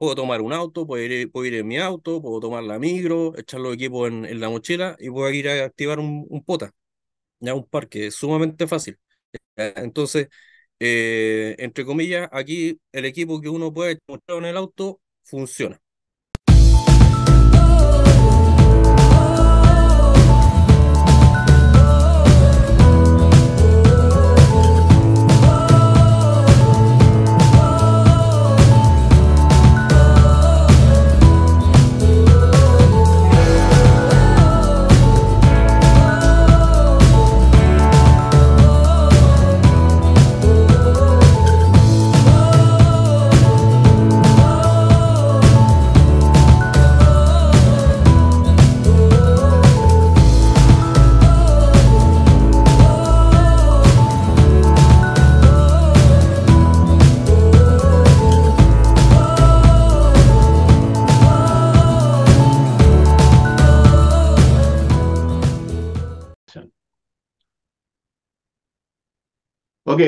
Puedo tomar un auto, puedo ir, en mi auto, puedo tomar la micro, echar los equipos en, en la mochila y puedo ir a activar un, pota, ya un parque, es sumamente fácil. Entonces, eh, entre comillas, aquí el equipo que uno puede mostrar en el auto funciona.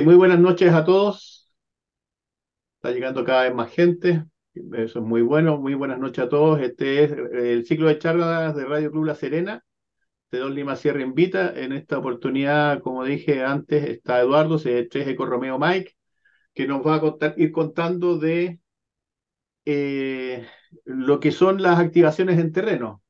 muy buenas noches a todos. Está llegando cada vez más gente. Eso es muy bueno. Muy buenas noches a todos. Este es eh, el ciclo de charlas de Radio Club La Serena. de Don Lima Sierra invita. En esta oportunidad, como dije antes, está Eduardo, se 3 Eco Romeo Mike, que nos va a ir contando de eh, lo que son las activaciones en terreno.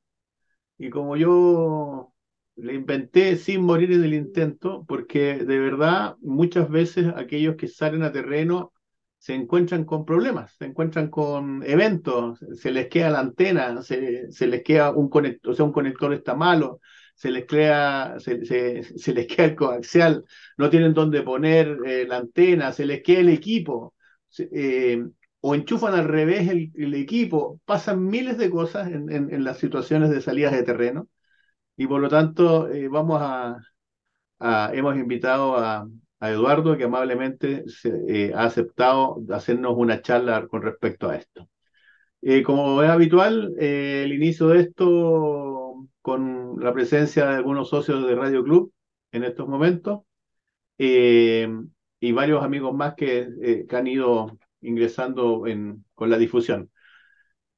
Y como yo le inventé sin morir en el intento, porque de verdad muchas veces aquellos que salen a terreno se encuentran con problemas, se encuentran con eventos, se les queda la antena, se, les queda un conector, o sea, un conector está malo, se les queda, se, les queda el coaxial, no tienen dónde poner eh, la antena, se les queda el equipo, eh, o enchufan al revés el, equipo, pasan miles de cosas en, en las situaciones de salidas de terreno y por lo tanto, eh, vamos a, hemos invitado a, Eduardo, que amablemente eh, ha aceptado hacernos una charla con respecto a esto. Eh, como es habitual, el inicio de esto con la presencia de algunos socios de Radio Club en estos momentos y varios amigos más que, que han ido ingresando en, con la difusión.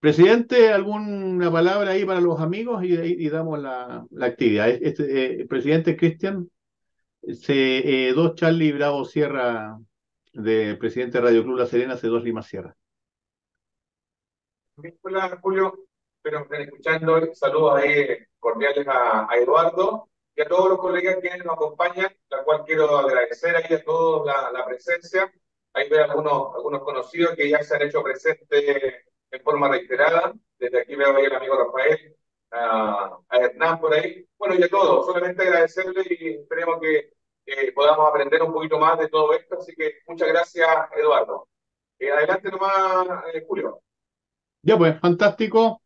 Presidente, ¿alguna palabra ahí para los amigos? Y, damos la, actividad. Eh, presidente Cristian, C2 eh, Charlie Bravo Sierra, de presidente de Radio Club La Serena, C2 Lima Sierra. Hola, Julio. Espero que estén escuchando. Saludos cordiales a, Eduardo y a todos los colegas que nos acompañan, la cual quiero agradecer ahí a todos la, presencia. Ahí veo algunos, algunos conocidos que ya se han hecho presentes en forma reiterada. Desde aquí veo ahí al amigo Rafael, a, Hernán por ahí. Bueno, y a todos, solamente agradecerle y esperemos que podamos aprender un poquito más de todo esto. Así que muchas gracias, Eduardo. Eh, adelante nomás, eh, Julio. Ya pues, fantástico.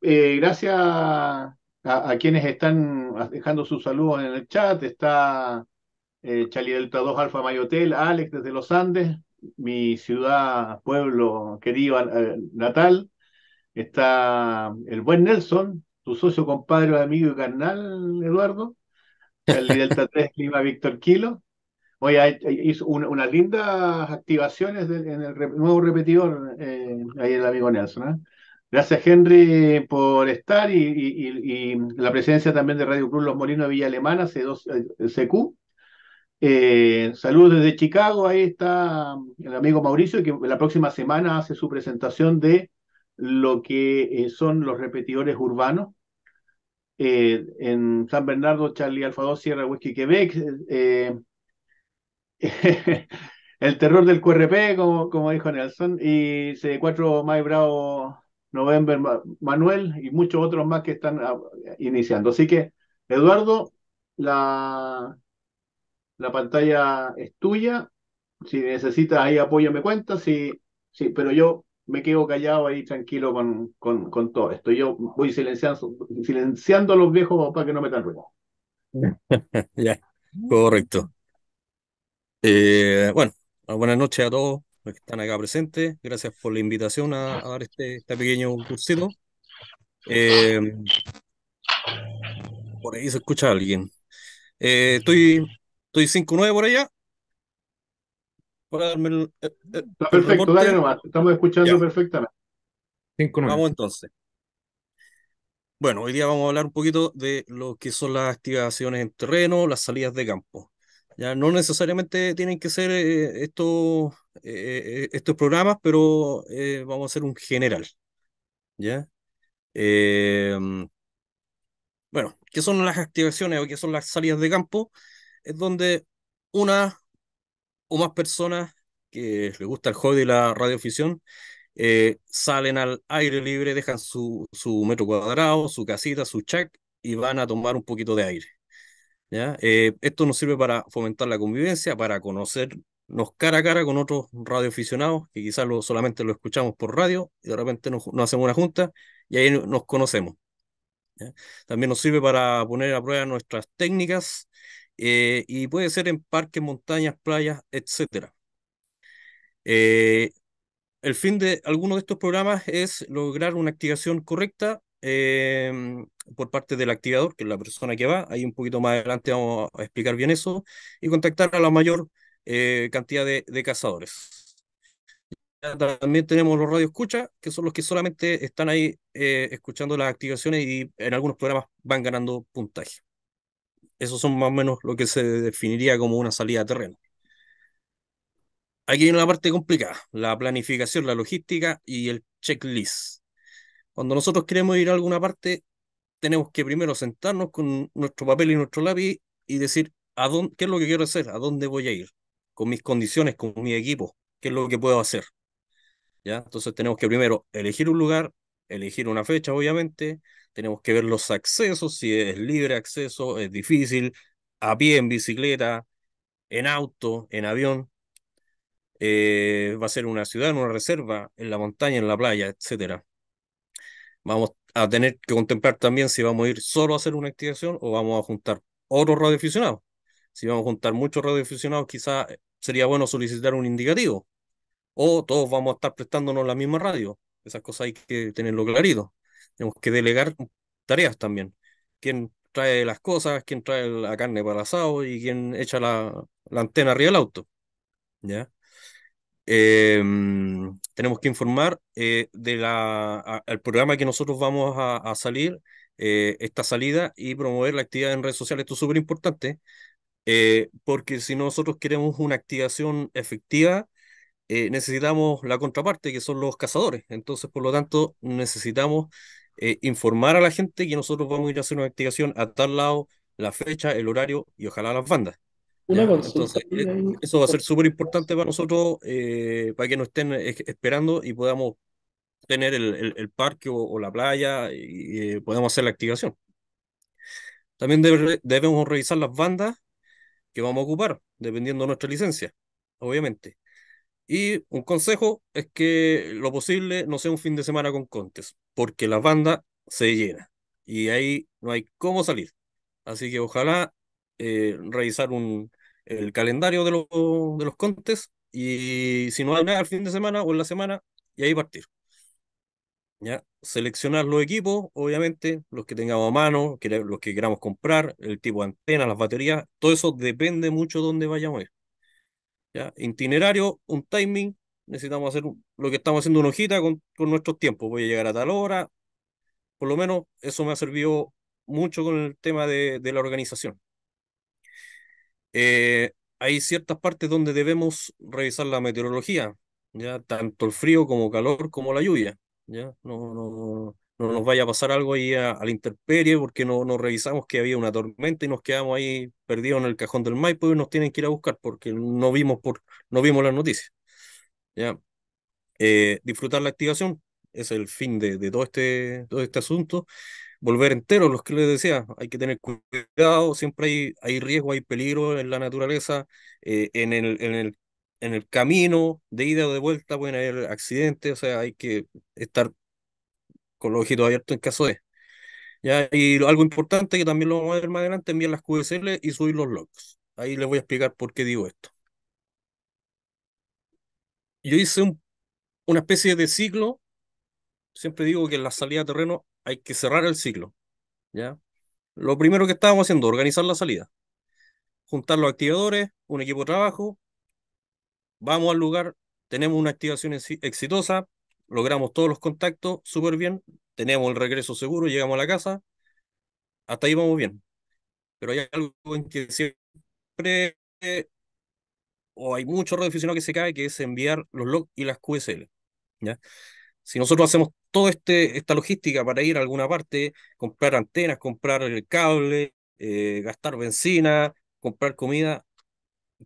Eh, gracias a, a, quienes están dejando sus saludos en el chat. Está Chali Delta 2 Alfa Mayotel, Alex desde los Andes, mi ciudad, pueblo querido natal, está el buen Nelson, tu socio, compadre, amigo y carnal, Eduardo, el Delta 3 Lima Víctor Kilo. Hoy hizo unas lindas activaciones en el nuevo repetidor, eh, ahí el amigo Nelson. ¿eh? Gracias, Henry, por estar y, la presencia también de Radio Club Los Molinos de Villa Alemana, C2, eh, CQ. Eh, saludos desde Chicago, ahí está el amigo Mauricio, que la próxima semana hace su presentación de lo que eh, son los repetidores urbanos. Eh, en San Bernardo, Charlie Alfado, Sierra Whisky, Quebec. el terror del QRP, como, dijo Nelson, y c 4 May, Bravo November Manuel y muchos otros más que están ah, iniciando. Así que, Eduardo, la, la pantalla es tuya, si necesitas ahí apoyo me cuentas, sí, pero yo me quedo callado ahí tranquilo con, con, con todo esto. Yo voy silenciando, silenciando a los viejos para que no me ruido. ya, correcto. Eh, bueno, buenas noches a todos los que están acá presentes. Gracias por la invitación a, dar este, este, pequeño cursito. Eh, por ahí se escucha alguien. Eh, estoy Estoy 5-9 por allá. Para darme eh, eh, perfecto, dale nomás. Estamos escuchando perfectamente. 5 Vamos entonces. Bueno, hoy día vamos a hablar un poquito de lo que son las activaciones en terreno, las salidas de campo. Ya no necesariamente tienen que ser eh, estos, estos programas, pero vamos a hacer un general. ¿Ya? Mm, bueno, ¿qué son las activaciones o qué son las salidas de campo? es donde una o más personas que les gusta el hobby de la radioafición eh, salen al aire libre, dejan su, su metro cuadrado, su casita, su chac y van a tomar un poquito de aire. ¿ya? Eh, esto nos sirve para fomentar la convivencia, para conocernos cara a cara con otros radioaficionados que quizás lo, solamente lo escuchamos por radio y de repente nos, hacemos una junta y ahí nos conocemos. También nos sirve para poner a prueba nuestras técnicas eh, y puede ser en parques, montañas, playas, etc. Eh, el fin de algunos de estos programas es lograr una activación correcta em, por parte del activador, que es la persona que va. Ahí un poquito más adelante vamos a explicar bien eso y contactar a la mayor eh, cantidad de, cazadores también tenemos los radio escucha, que son los que solamente están ahí escuchando las activaciones y en algunos programas van ganando puntaje. Eso son más o menos lo que se definiría como una salida a terreno. Aquí viene la parte complicada, la planificación, la logística y el checklist. Cuando nosotros queremos ir a alguna parte, tenemos que primero sentarnos con nuestro papel y nuestro lápiz y decir a dónde, qué es lo que quiero hacer, a dónde voy a ir, con mis condiciones, con mi equipo, qué es lo que puedo hacer. ¿Ya? Entonces tenemos que primero elegir un lugar, elegir una fecha, obviamente. Tenemos que ver los accesos, si es libre acceso, es difícil, a pie, en bicicleta, en auto, en avión. Eh, va a ser una ciudad, en una reserva, en la montaña, en la playa, etcétera. Vamos a tener que contemplar también si vamos a ir solo a hacer una activación o vamos a juntar otros radioaficionados. Si vamos a juntar muchos radioaficionados, quizás eh, sería bueno solicitar un indicativo. O todos vamos a estar prestándonos la misma radio. Esas cosas hay que tenerlo clarito. Tenemos que delegar tareas también. ¿Quién trae las cosas? ¿Quién trae la carne para asado? ¿Y quién echa la, antena arriba del auto? ¿Ya? Em, tenemos que informar eh, la el programa que nosotros vamos a, salir, eh, esta salida y promover la actividad en redes sociales. Esto es súper importante, eh, porque si nosotros queremos una activación efectiva, eh, necesitamos la contraparte, que son los cazadores. Entonces, por lo tanto, necesitamos eh, informar a la gente que nosotros vamos a ir a hacer una activación a tal lado, la fecha, el horario y ojalá las bandas. Eh, eso va a ser súper importante para nosotros, para que nos estén esperando y podamos tener el, parque o, la playa y, podamos hacer la activación. También debemos revisar las bandas que vamos a ocupar, dependiendo de nuestra licencia, obviamente. Y un consejo es que lo posible no sea un fin de semana con contes, porque la banda se llena y ahí no hay cómo salir. Así que ojalá eh, revisar un, el calendario de, los contes y si no hay nada el fin de semana o en la semana, y ahí partir. ¿Ya? Seleccionar los equipos, obviamente, los que tengamos a mano, los que queramos comprar, el tipo de antena, las baterías, todo eso depende mucho de dónde vayamos a ir. ¿ya? Itinerario, un timing, necesitamos hacer lo que estamos haciendo, una hojita con, nuestros tiempos. Voy a llegar a tal hora. Por lo menos eso me ha servido mucho con el tema de, la organización. Eh, hay ciertas partes donde debemos revisar la meteorología, ya tanto el frío como calor como la lluvia. ¿ya? No, no, no nos vaya a pasar algo ahí a, la intemperie porque no, no, revisamos que había una tormenta y nos quedamos ahí perdidos en el cajón del Maipo y nos tienen que ir a buscar porque no vimos, por, no vimos las noticias. ¿ya? Eh, disfrutar la activación es el fin de, de, todo, este, todo este asunto. Volver enteros los que les decía, hay que tener cuidado, siempre hay, hay riesgo, hay peligro en la naturaleza, eh, en, el, en el en el camino de ida o de vuelta pueden haber accidentes, o sea, hay que estar con los ojitos abiertos en caso de. ¿Ya? Y algo importante que también lo vamos a ver más adelante, enviar las QSL y subir los logs. Ahí les voy a explicar por qué digo esto. Yo hice un, una especie de ciclo. Siempre digo que en la salida de terreno hay que cerrar el ciclo. ¿ya? Lo primero que estábamos haciendo, organizar la salida. Juntar los activadores, un equipo de trabajo. Vamos al lugar, tenemos una activación exitosa, logramos todos los contactos súper bien, tenemos el regreso seguro, llegamos a la casa, hasta ahí vamos bien. Pero hay algo en que siempre, o hay mucho radioaficionado que se cae, que es enviar los logs y las QSL. ¿ya? Si nosotros hacemos toda este, esta logística para ir a alguna parte, comprar antenas, comprar el cable, eh, gastar benzina, comprar comida,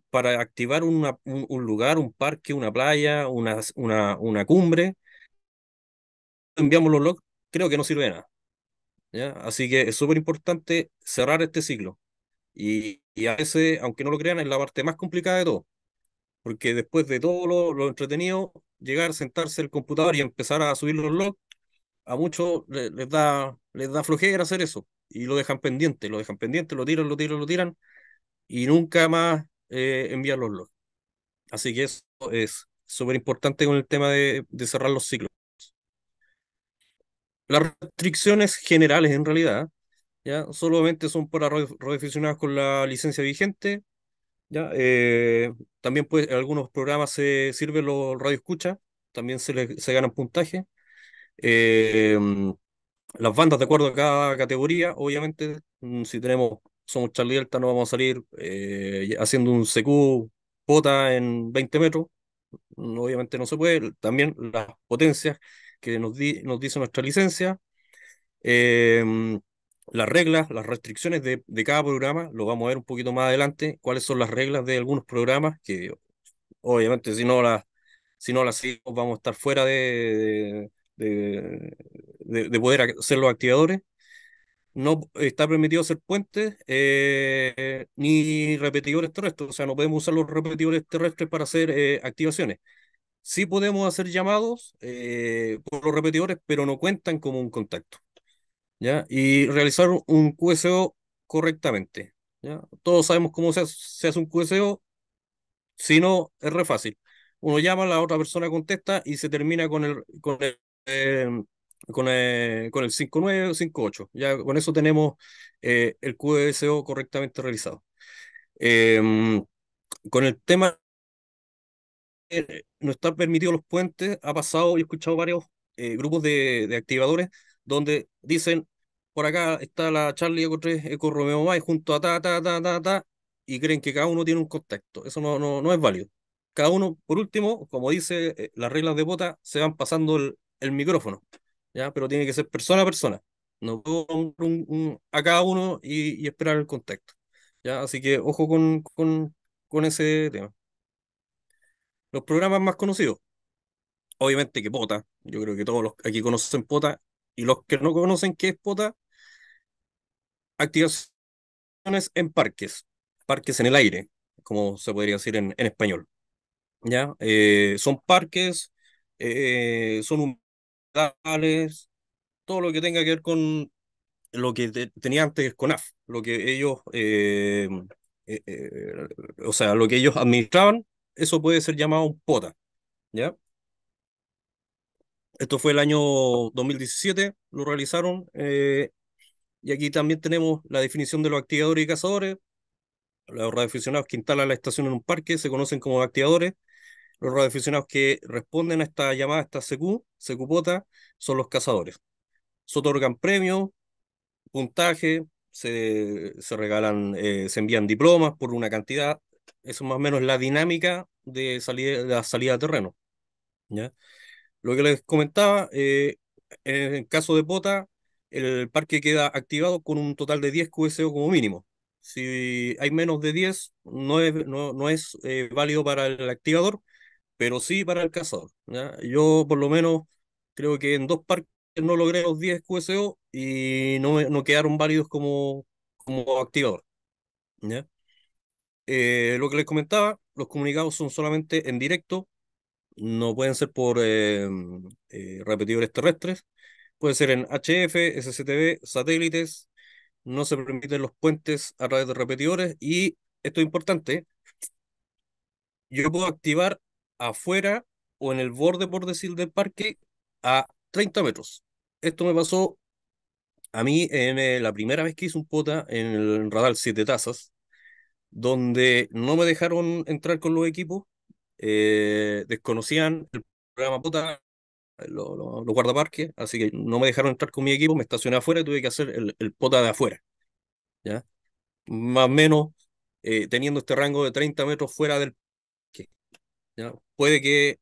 para activar un, lugar, un parque, una playa, una, una cumbre, enviamos los logs, creo que no sirve de nada. Así que es súper importante cerrar este ciclo. Y, a veces, aunque no lo crean, es la parte más complicada de todo. Porque después de todo lo, entretenido, llegar, sentarse el computador y empezar a subir los logs, a muchos les, da, les da flojera hacer eso. Y lo dejan pendiente, lo dejan pendiente, lo tiran, lo tiran, lo tiran. Y nunca más eh, los logs. Así que eso es súper importante con el tema de, de cerrar los ciclos. Las restricciones generales, en realidad, ¿ya? solamente son para radioaficionados con la licencia vigente. ¿ya? Eh, también pues, en algunos programas se sirven los radioescuchas, también se, se ganan puntaje. Eh, las bandas de acuerdo a cada categoría, obviamente, mm, si tenemos, somos Charlie Alta no vamos a salir eh, haciendo un CQ pota en 20 metros, mm, obviamente no se puede. También las potencias que nos, dice nuestra licencia, em, las reglas, las restricciones de, cada programa, lo vamos a ver un poquito más adelante, cuáles son las reglas de algunos programas, que obviamente si no las si no vamos a estar fuera de, poder ser los activadores. No está permitido hacer puentes eh, ni repetidores terrestres, o sea, no podemos usar los repetidores terrestres para hacer eh, activaciones. Sí podemos hacer llamados eh, por los repetidores, pero no cuentan como un contacto. ¿ya? Y realizar un QSO correctamente. ¿ya? Todos sabemos cómo se hace, un QSO, si no, es re fácil. Uno llama, la otra persona contesta y se termina con el, con el, eh, eh, con el, 58. Ya con eso tenemos el QSO correctamente realizado. Em, con el tema eh, no están permitido los puentes, ha pasado, y he escuchado varios eh, grupos de, activadores donde dicen, por acá está la Charlie Eco 3, Eco Romeo Mai junto a ta, ta, ta, ta, ta, y creen que cada uno tiene un contacto Eso no, no, no es válido. Cada uno, por último, como dice eh, las reglas de bota, se van pasando el, micrófono, ¿ya? pero tiene que ser persona a persona. No puedo a cada uno y, esperar el contacto ¿ya? Así que ojo con, con, con ese tema los programas más conocidos. Obviamente que POTA, yo creo que todos los aquí conocen POTA, y los que no conocen qué es POTA, activaciones en parques, parques en el aire, como se podría decir en, español. ¿Ya? Eh, son parques, eh, son humedales, todo lo que tenga que ver con lo que tenía antes con CONAF, lo que ellos, eh, eh, o sea, lo que ellos administraban, eso puede ser llamado un POTA. ¿Ya? Esto fue el año 2017, lo realizaron. Eh, y aquí también tenemos la definición de los activadores y cazadores. Los radioaficionados que instalan la estación en un parque se conocen como activadores. Los radioaficionados que responden a esta llamada, a esta CQ, POTA son los cazadores. Se otorgan premios, puntaje, se, regalan, eh, se envían diplomas por una cantidad eso es más o menos la dinámica de, salida, la salida de terreno. ¿ya? Lo que les comentaba, eh, en caso de Pota, el parque queda activado con un total de 10 QSO como mínimo. Si hay menos de 10, no es, no, es eh, válido para el activador, pero sí para el cazador. ¿ya? Yo por lo menos creo que en dos parques no logré los 10 QSO y no, no quedaron válidos como, como activador. ¿ya? Eh, lo que les comentaba, los comunicados son solamente en directo, no pueden ser por eh, eh, repetidores terrestres, pueden ser en HF, SCTV, satélites, no se permiten los puentes a través de repetidores y esto es importante, yo puedo activar afuera o en el borde, por decir, del parque a 30 metros. Esto me pasó a mí en la primera vez que hice un pota en el radar 7 tazas, donde no me dejaron entrar con los equipos, eh, desconocían el programa POTA, los guardaparques, así que no me dejaron entrar con mi equipo, me estacioné afuera y tuve que hacer el, POTA de afuera. ¿ya? Más o menos eh, teniendo este rango de 30 metros fuera del parque. ¿ya? Puede que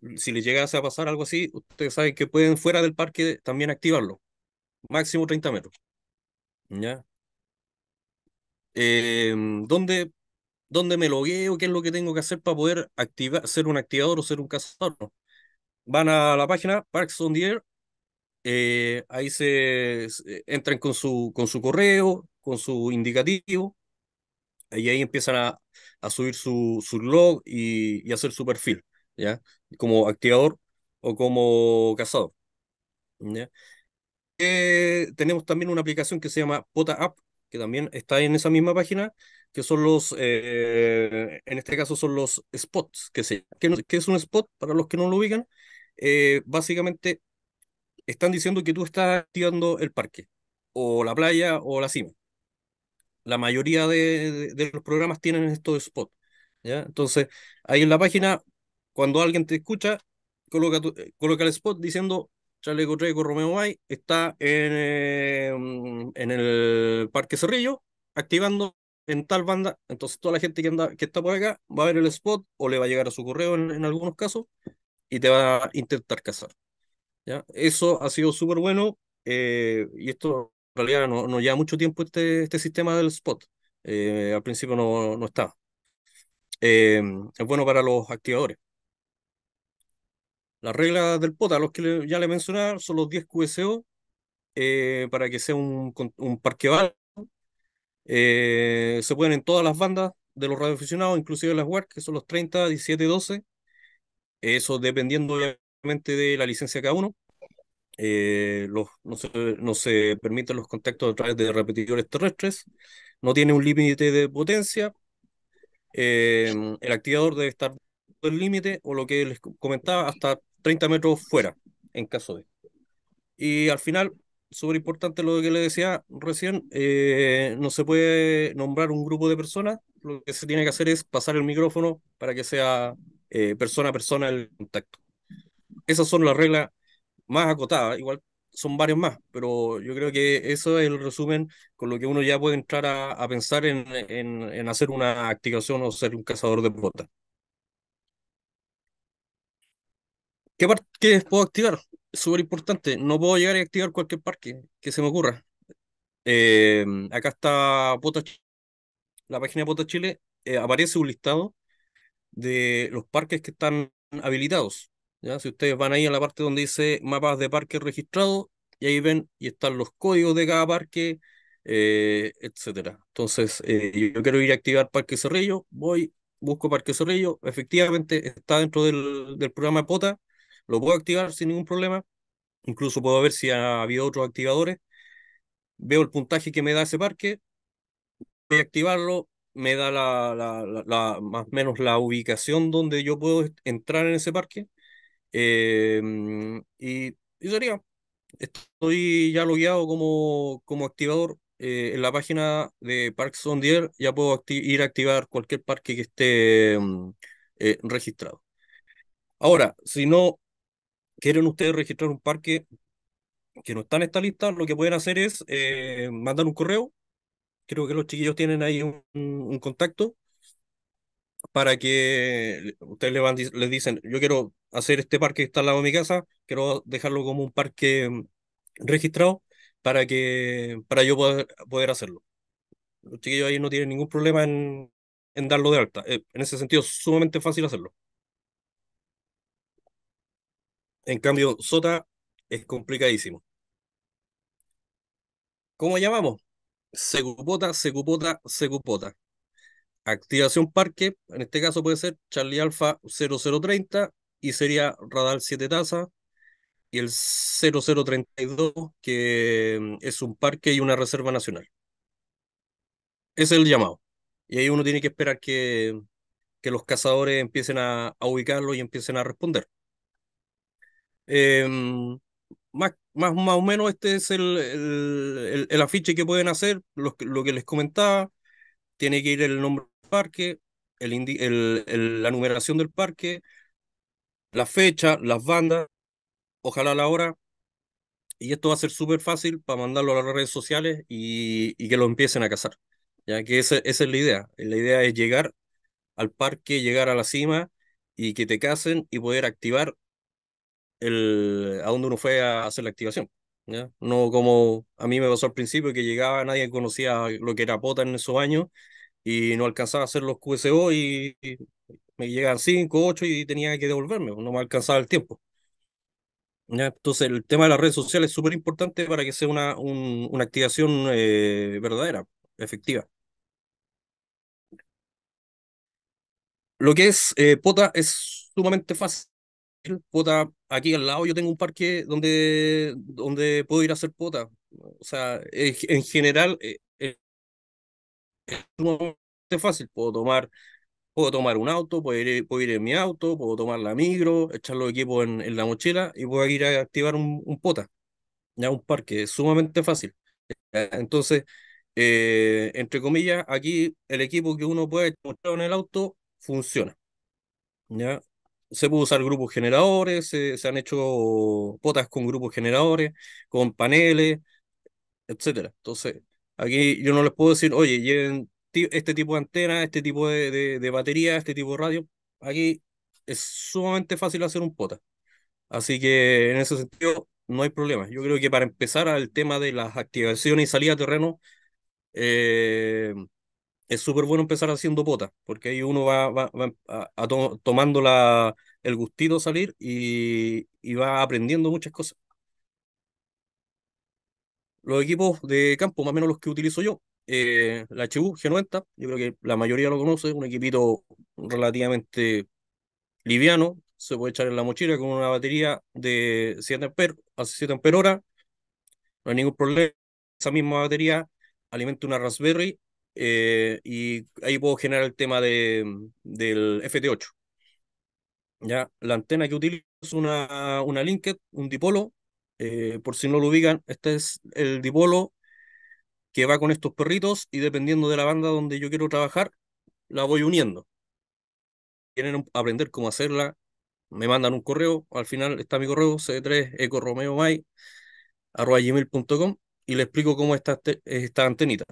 mm, si les llegase a pasar algo así, ustedes saben que pueden fuera del parque también activarlo. Máximo 30 metros. ¿ya? Em, ¿dónde, dónde me logueo, qué es lo que tengo que hacer para poder activar, ser un activador o ser un cazador. Van a la página Parks on the Air, eh, ahí se, entran con su, con su correo, con su indicativo, y ahí empiezan a, subir su, su blog y, hacer su perfil, ¿ya? Como activador o como cazador. Eh, tenemos también una aplicación que se llama Pota que también está en esa misma página, que son los, eh, en este caso son los spots, que, se, que, es un spot para los que no lo ubican. Eh, básicamente están diciendo que tú estás activando el parque, o la playa, o la cima. La mayoría de, los programas tienen estos spots. ¿ya? Entonces, ahí en la página, cuando alguien te escucha, coloca, eh, coloca el spot diciendo Chaleco Treco Romeo Bay está en, eh, mm, en el Parque Cerrillo activando en tal banda. Entonces toda la gente que anda que está por acá va a ver el spot o le va a llegar a su correo en, algunos casos y te va a intentar cazar. ¿ya? Eso ha sido súper bueno eh, y esto en realidad no, no, lleva mucho tiempo este, este sistema del spot. Eh, al principio no, no estaba. es bueno para los activadores. Las reglas del POTA, los que ya le mencionaba, son los 10 QSO eh, para que sea un, un parque eh, se pueden en todas las bandas de los radioaficionados, inclusive las WARC, que son los 30, 17, 12. Eso dependiendo obviamente de la licencia de cada uno. Eh, los, no, se, permiten los contactos a través de repetidores terrestres. No tiene un límite de potencia. el activador debe estar del límite o lo que les comentaba hasta 30 metros fuera, en caso de. Y al final, súper importante lo que le decía recién, eh, no se puede nombrar un grupo de personas, lo que se tiene que hacer es pasar el micrófono para que sea eh, persona a persona el contacto. Esas son las reglas más acotadas, igual son varios más, pero yo creo que eso es el resumen con lo que uno ya puede entrar a, pensar en, en, en, hacer una activación o ser un cazador de botas. ¿Qué parques puedo activar? Súper importante. No puedo llegar y activar cualquier parque que se me ocurra. Em, acá está Pota la página de Pota Chile. Eh, aparece un listado de los parques que están habilitados. ¿ya? Si ustedes van ahí a la parte donde dice mapas de parques registrados, y ahí ven y están los códigos de cada parque, etc. Eh, etcétera. Entonces, eh, yo quiero ir a activar Parque Cerrillo, voy, busco Parque Cerrillo, efectivamente está dentro del, del programa POTA, lo puedo activar sin ningún problema. Incluso puedo ver si ha habido otros activadores. Veo el puntaje que me da ese parque. Voy a activarlo. Me da más o menos la ubicación donde yo puedo entrar en ese parque. Em, y, sería. Estoy ya logueado como, como activador. Eh, en la página de Parks on the ya puedo ir a activar cualquier parque que esté em, eh, registrado. Ahora, si no quieren ustedes registrar un parque que no está en esta lista, lo que pueden hacer es eh, mandar un correo. Creo que los chiquillos tienen ahí un, contacto para que ustedes les, dicen, yo quiero hacer este parque que está al lado de mi casa, quiero dejarlo como un parque mm, registrado para que para yo poder, hacerlo. Los chiquillos ahí no tienen ningún problema en, en darlo de alta. Eh, en ese sentido, es sumamente fácil hacerlo. En cambio, Sota es complicadísimo. ¿Cómo llamamos? Secupota, Secupota, Secupota. Activación parque, en este caso puede ser Charlie Alfa 0030 y sería radar 7 Taza y el 0032 que mm, es un parque y una reserva nacional. Ese es el llamado. Y ahí uno tiene que esperar que, que los cazadores empiecen a, a ubicarlo y empiecen a responder. Em, más, más, o menos este es el, el, afiche que pueden hacer, lo, que les comentaba, tiene que ir el nombre del parque, el, el, la numeración del parque, la fecha, las bandas, ojalá la hora, y esto va a ser súper fácil para mandarlo a las redes sociales y, y que lo empiecen a cazar, ya que esa, esa es la idea, la idea es llegar al parque, llegar a la cima y que te casen y poder activar el, a donde uno fue a hacer la activación. No como a mí me pasó al principio, que llegaba, nadie conocía lo que era pota en esos años y no alcanzaba a hacer los QSO y, me llegan 5, 8 y tenía que devolverme, no me alcanzaba el tiempo. Entonces el tema de las redes sociales es súper importante para que sea una, una activación eh, verdadera, efectiva. Lo que es eh, POTA es sumamente fácil pota aquí al lado yo tengo un parque donde, donde puedo ir a hacer pota. O sea, en general eh, eh, es sumamente fácil. Puedo tomar, puedo tomar un auto, puedo ir, puedo ir en mi auto, puedo tomar la micro, echar los equipos en, la mochila y puedo ir a activar un, pota. Ya un parque, es sumamente fácil. Entonces, eh, entre comillas, aquí el equipo que uno puede encontrar en el auto funciona. ¿ya? se puede usar grupos generadores, se, han hecho potas con grupos generadores, con paneles, etcétera. Entonces, aquí yo no les puedo decir, oye, lleven este tipo de antena, este tipo de, de, batería, este tipo de radio. Aquí es sumamente fácil hacer un pota. Así que en ese sentido no hay problema. Yo creo que para empezar al tema de las activaciones y salida a terreno, eh, es súper bueno empezar haciendo pota porque ahí uno va, va, a, tomando la, el gustito salir y, va aprendiendo muchas cosas. Los equipos de campo, más o menos los que utilizo yo, eh, la HU G90, yo creo que la mayoría lo conoce, un equipito relativamente liviano, se puede echar en la mochila con una batería de 7 amperes, hace 7 amperes hora, no hay ningún problema, esa misma batería alimenta una Raspberry eh, y ahí puedo generar el tema de, mm, del FT8. ¿Ya? La antena que utilizo es una, una un dipolo. Eh, por si no lo ubican, este es el dipolo que va con estos perritos y dependiendo de la banda donde yo quiero trabajar, la voy uniendo. Quieren aprender cómo hacerla, me mandan un correo, al final está mi correo, c3ecorromeomai.com y le explico cómo está este, esta antenita.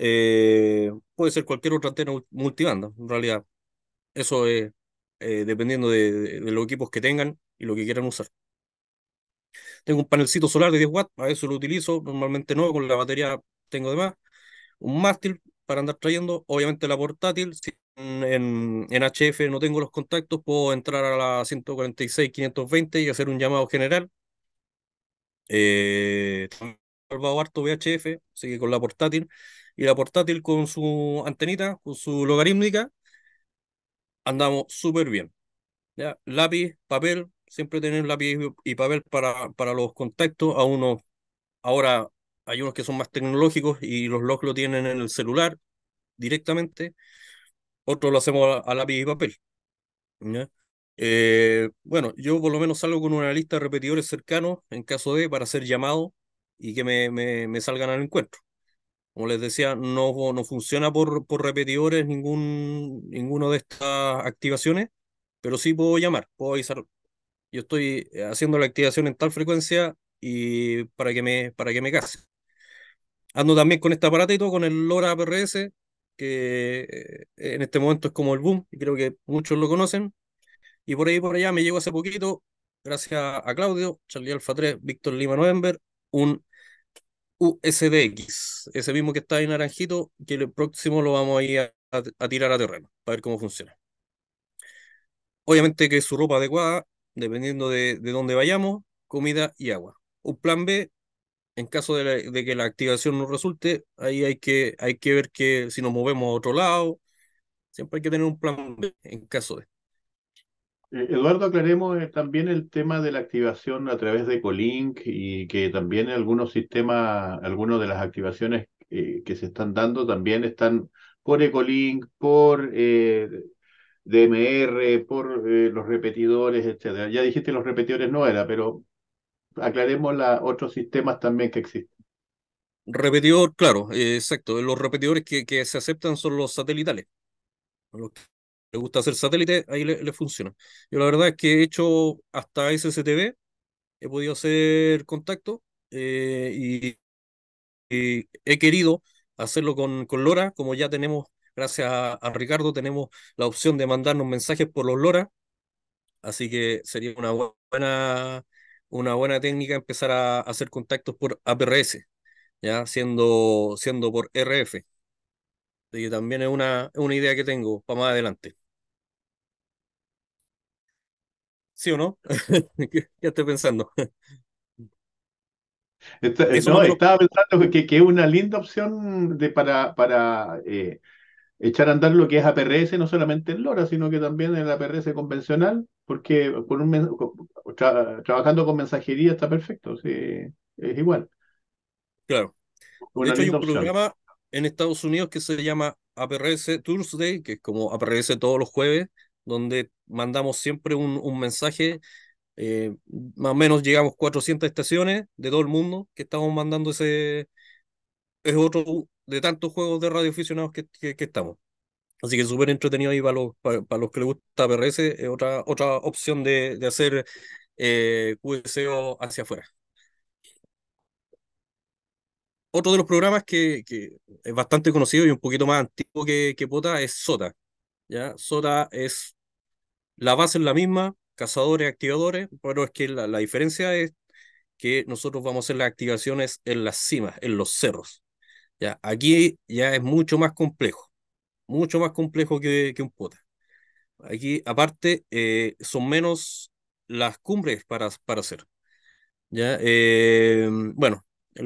Eh, puede ser cualquier otra antena multibanda, en realidad. Eso es eh, dependiendo de, los equipos que tengan y lo que quieran usar. Tengo un panelcito solar de 10 watts, a eso lo utilizo, normalmente no, con la batería tengo de más. Un mástil para andar trayendo, obviamente la portátil, si en, en HF no tengo los contactos, puedo entrar a la 146-520 y hacer un llamado general. Eh, salvado harto VHF, así que con la portátil y la portátil con su antenita, con su logarítmica, andamos súper bien. ¿ya? Lápiz, papel, siempre tener lápiz y papel para, para los contactos. A ahora hay unos que son más tecnológicos y los logs lo tienen en el celular directamente. Otros lo hacemos a, lápiz y papel. Eh, bueno, yo por lo menos salgo con una lista de repetidores cercanos en caso de para ser llamado y que me, me salgan al encuentro como les decía, no, no funciona por, por repetidores ningún, ninguno de estas activaciones, pero sí puedo llamar, puedo avisar. Yo estoy eh, haciendo la activación en tal frecuencia y para que me, para que me case. Ando también con este aparatito, con el LoRa PRS, que eh, en este momento es como el boom, y creo que muchos lo conocen. Y por ahí, por allá, me llegó hace poquito, gracias a Claudio, Charlie Alfa 3, Víctor Lima November, un USDX, ese mismo que está en naranjito, que el próximo lo vamos a ir a, tirar a terreno, para ver cómo funciona. Obviamente que su ropa adecuada, dependiendo de, dónde vayamos, comida y agua. Un plan B, en caso de, que la activación no resulte, ahí hay que, hay que ver que si nos movemos a otro lado, siempre hay que tener un plan B en caso de. Eh, Eduardo, aclaremos eh, también el tema de la activación a través de Ecolink y que también algunos sistemas, algunas de las activaciones eh, que se están dando también están por Ecolink, por DMR, por los repetidores, etc. Ya dijiste los repetidores no era, pero aclaremos los otros sistemas también que existen. Repetidor, claro, exacto. Los repetidores que, se aceptan son los satelitales le gusta hacer satélite, ahí le, le, funciona. Yo la verdad es que he hecho hasta SCTV, he podido hacer contacto eh, y, he querido hacerlo con, con Lora, como ya tenemos, gracias a, Ricardo, tenemos la opción de mandarnos mensajes por los Lora, así que sería una buena, una buena técnica empezar a, hacer contactos por APRS, ya siendo, siendo por RF también es una, una idea que tengo para más adelante. ¿Sí o no? ya estoy pensando? Eh, estaba pensando que, es una linda opción de, para, para eh, echar a andar lo que es APRS, no solamente en LoRa, sino que también en la APRS convencional, porque un, trabajando con mensajería está perfecto, sí, es igual. Claro. de hecho, hay un, programa, en Estados Unidos que se llama APRS Tuesday, que es como APRS todos los jueves, donde mandamos siempre un, mensaje. Eh, más o menos llegamos 400 estaciones de todo el mundo que estamos mandando ese. Es otro de tantos juegos de radio aficionados que, estamos. Así que súper entretenido ahí para los, para, los que les gusta APRS, es otra, otra opción de, hacer eh, hacia afuera otro de los programas que, que, es bastante conocido y un poquito más antiguo que, que Pota es Sota. ¿ya? Sota es la base es la misma, cazadores, activadores, pero es que la, la diferencia es que nosotros vamos a hacer las activaciones en las cimas, en los cerros. ¿ya? Aquí ya es mucho más complejo, mucho más complejo que, que un Pota. Aquí, aparte, eh, son menos las cumbres para, para hacer. ¿ya? Eh, bueno,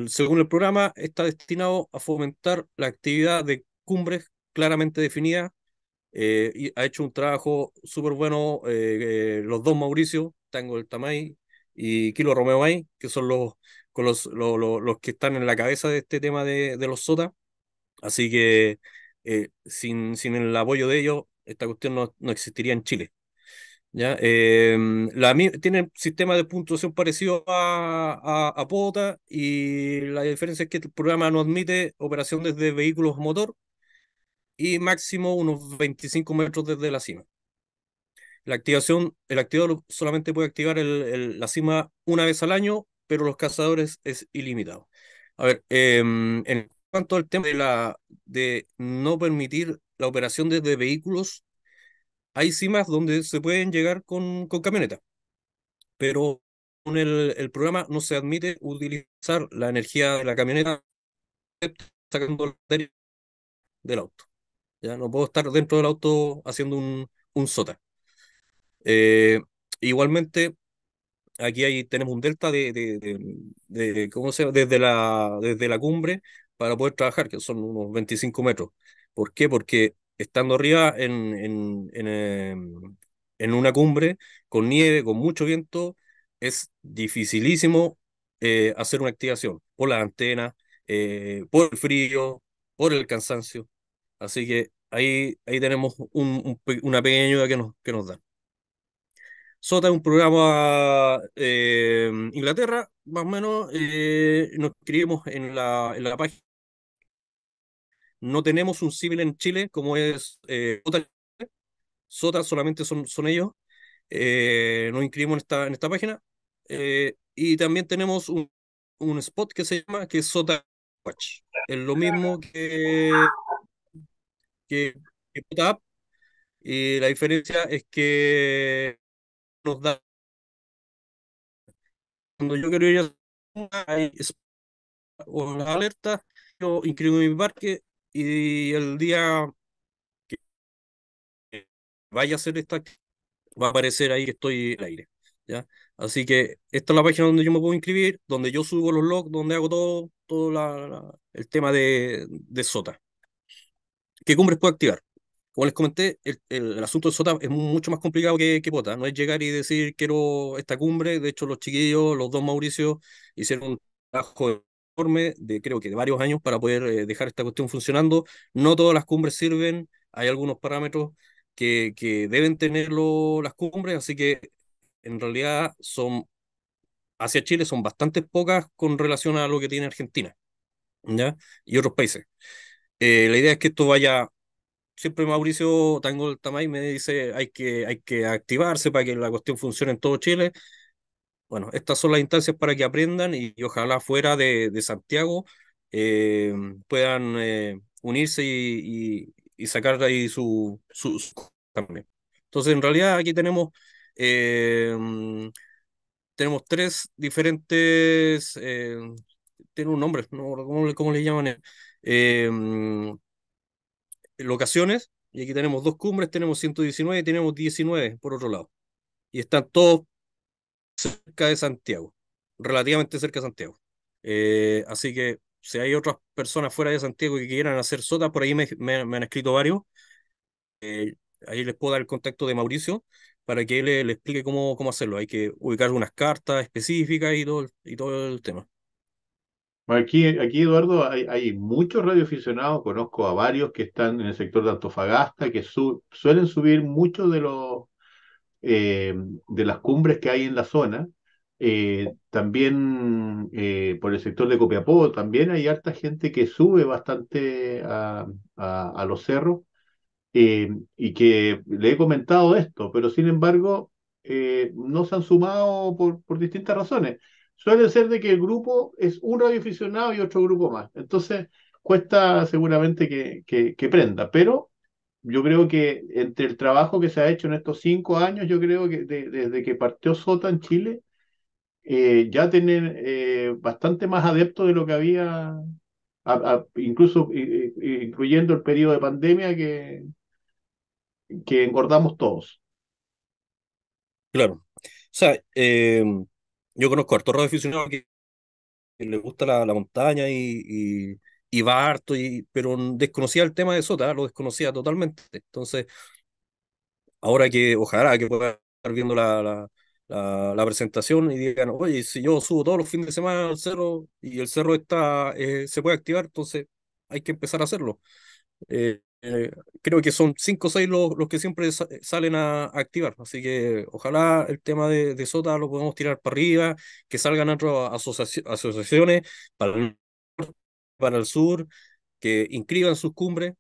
según el programa, está destinado a fomentar la actividad de cumbres claramente definidas. Eh, y ha hecho un trabajo súper bueno eh, eh, los dos Mauricio, Tango del Tamay y Kilo Romeo May, que son los, con los, los, que están en la cabeza de este tema de, los SOTA. Así que sin, sin el apoyo de ellos, esta cuestión no existiría en Chile. ¿ya? Eh, la, tiene sistema de puntuación parecido a, a, POTA y la diferencia es que el programa no admite operación desde vehículos motor y máximo unos 25 metros desde la cima. La activación, el activador solamente puede activar la cima una vez al año, pero los cazadores es ilimitado. A ver, em, en cuanto al tema de, la, de no permitir la operación desde vehículos, hay cimas donde se pueden llegar con, con camioneta, pero con el, programa no se admite utilizar la energía de la camioneta sacando la batería del auto. Ya no puedo estar dentro del auto haciendo un, un sota. Eh, igualmente, aquí tenemos un delta de, de, de, ¿cómo se Desde la, desde la cumbre para poder trabajar, que son unos 25 metros. ¿Por qué? Porque estando arriba en, em, en, una cumbre, con nieve, con mucho viento, es dificilísimo eh, hacer una activación por las antenas, eh, por el frío, por el cansancio. Así que ahí, ahí tenemos una pequeña ayuda que nos, que nos dan. Sota es un programa eh, Inglaterra, más o menos. nos escribimos en la, en la página no tenemos un civil en Chile como es eh, Sota. solamente son, son ellos. Eh, nos inscribimos en esta, en esta página. Eh, y también tenemos un, un, spot que se llama que es Sota Watch. Es lo mismo que, que, Sota App. Y la diferencia es que nos da. Cuando yo quiero ir a hay o yo inscribo mi parque y el día que vaya a ser esta va a aparecer ahí que estoy el aire. ¿ya? Así que esta es la página donde yo me puedo inscribir, donde yo subo los logs, donde hago todo, todo la, el tema de, SOTA. ¿Qué cumbres puedo activar? Como les comenté, el, asunto de SOTA es mucho más complicado que, que POTA. No es llegar y decir quiero esta cumbre. De hecho, los chiquillos, los dos Mauricio, hicieron un trabajo informe de creo que de varios años para poder eh, dejar esta cuestión funcionando. No todas las cumbres sirven, hay algunos parámetros que, que deben tener las cumbres, así que en realidad son hacia Chile son bastante pocas con relación a lo que tiene Argentina ¿ya? y otros países. Eh, la idea es que esto vaya siempre Mauricio Tangol Tamay me dice hay que, hay que activarse para que la cuestión funcione en todo Chile. Bueno, estas son las instancias para que aprendan y, ojalá fuera de, Santiago eh, puedan eh, unirse y, y, sacar ahí su, también. Entonces, en realidad aquí tenemos, eh, tenemos tres diferentes, tiene un nombre, no, ¿cómo, le, cómo le llaman? locaciones, y aquí tenemos dos cumbres, tenemos 119 y tenemos 19 por otro lado. Y están todos cerca de Santiago, relativamente cerca de Santiago. Eh, así que si hay otras personas fuera de Santiago que quieran hacer sota, por ahí me, han escrito varios. Eh, ahí les puedo dar el contacto de Mauricio para que él le, explique cómo, cómo hacerlo. Hay que ubicar unas cartas específicas y todo, el, y todo el tema. Aquí, aquí Eduardo, hay, hay, muchos radioaficionados, conozco a varios que están en el sector de Antofagasta, que suelen subir muchos de los eh, de las cumbres que hay en la zona. Eh, también eh, por el sector de Copiapó, también hay harta gente que sube bastante a, los cerros y que le he comentado esto, pero sin embargo no se han sumado por, distintas razones. Suele ser de que el grupo es de aficionados y otro grupo más. Entonces cuesta seguramente que prenda, pero yo creo que entre el trabajo que se ha hecho en estos cinco años, yo creo que desde que partió Sota en Chile, eh, ya tener eh, bastante más adeptos de lo que había, incluso incluyendo el periodo de pandemia que, que engordamos todos. Claro. O sea, em, yo conozco a Arturo de que, que le gusta la, montaña y y va harto, y, pero desconocía el tema de Sota, lo desconocía totalmente. Entonces, ahora que ojalá que pueda estar viendo la, la, presentación y digan, oye, si yo subo todos los fines de semana al cerro y el cerro está, eh, se puede activar, entonces hay que empezar a hacerlo. Eh, eh, creo que son cinco o seis los, los que siempre salen a, activar, así que ojalá el tema de, Sota lo podamos tirar para arriba, que salgan otras asociaciones para para el sur, que inscriban sus cumbres,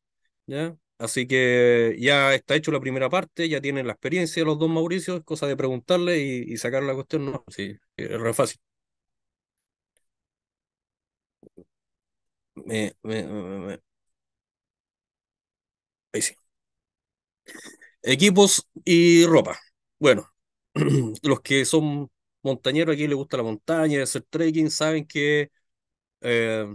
¿ya? Así que ya está hecho la primera parte, ya tienen la experiencia los dos Mauricios, es cosa de preguntarle y, sacar la cuestión, no, sí, es re fácil. Ahí sí. Equipos y ropa. Bueno, los que son montañeros aquí les gusta la montaña, hacer trekking, saben que eh,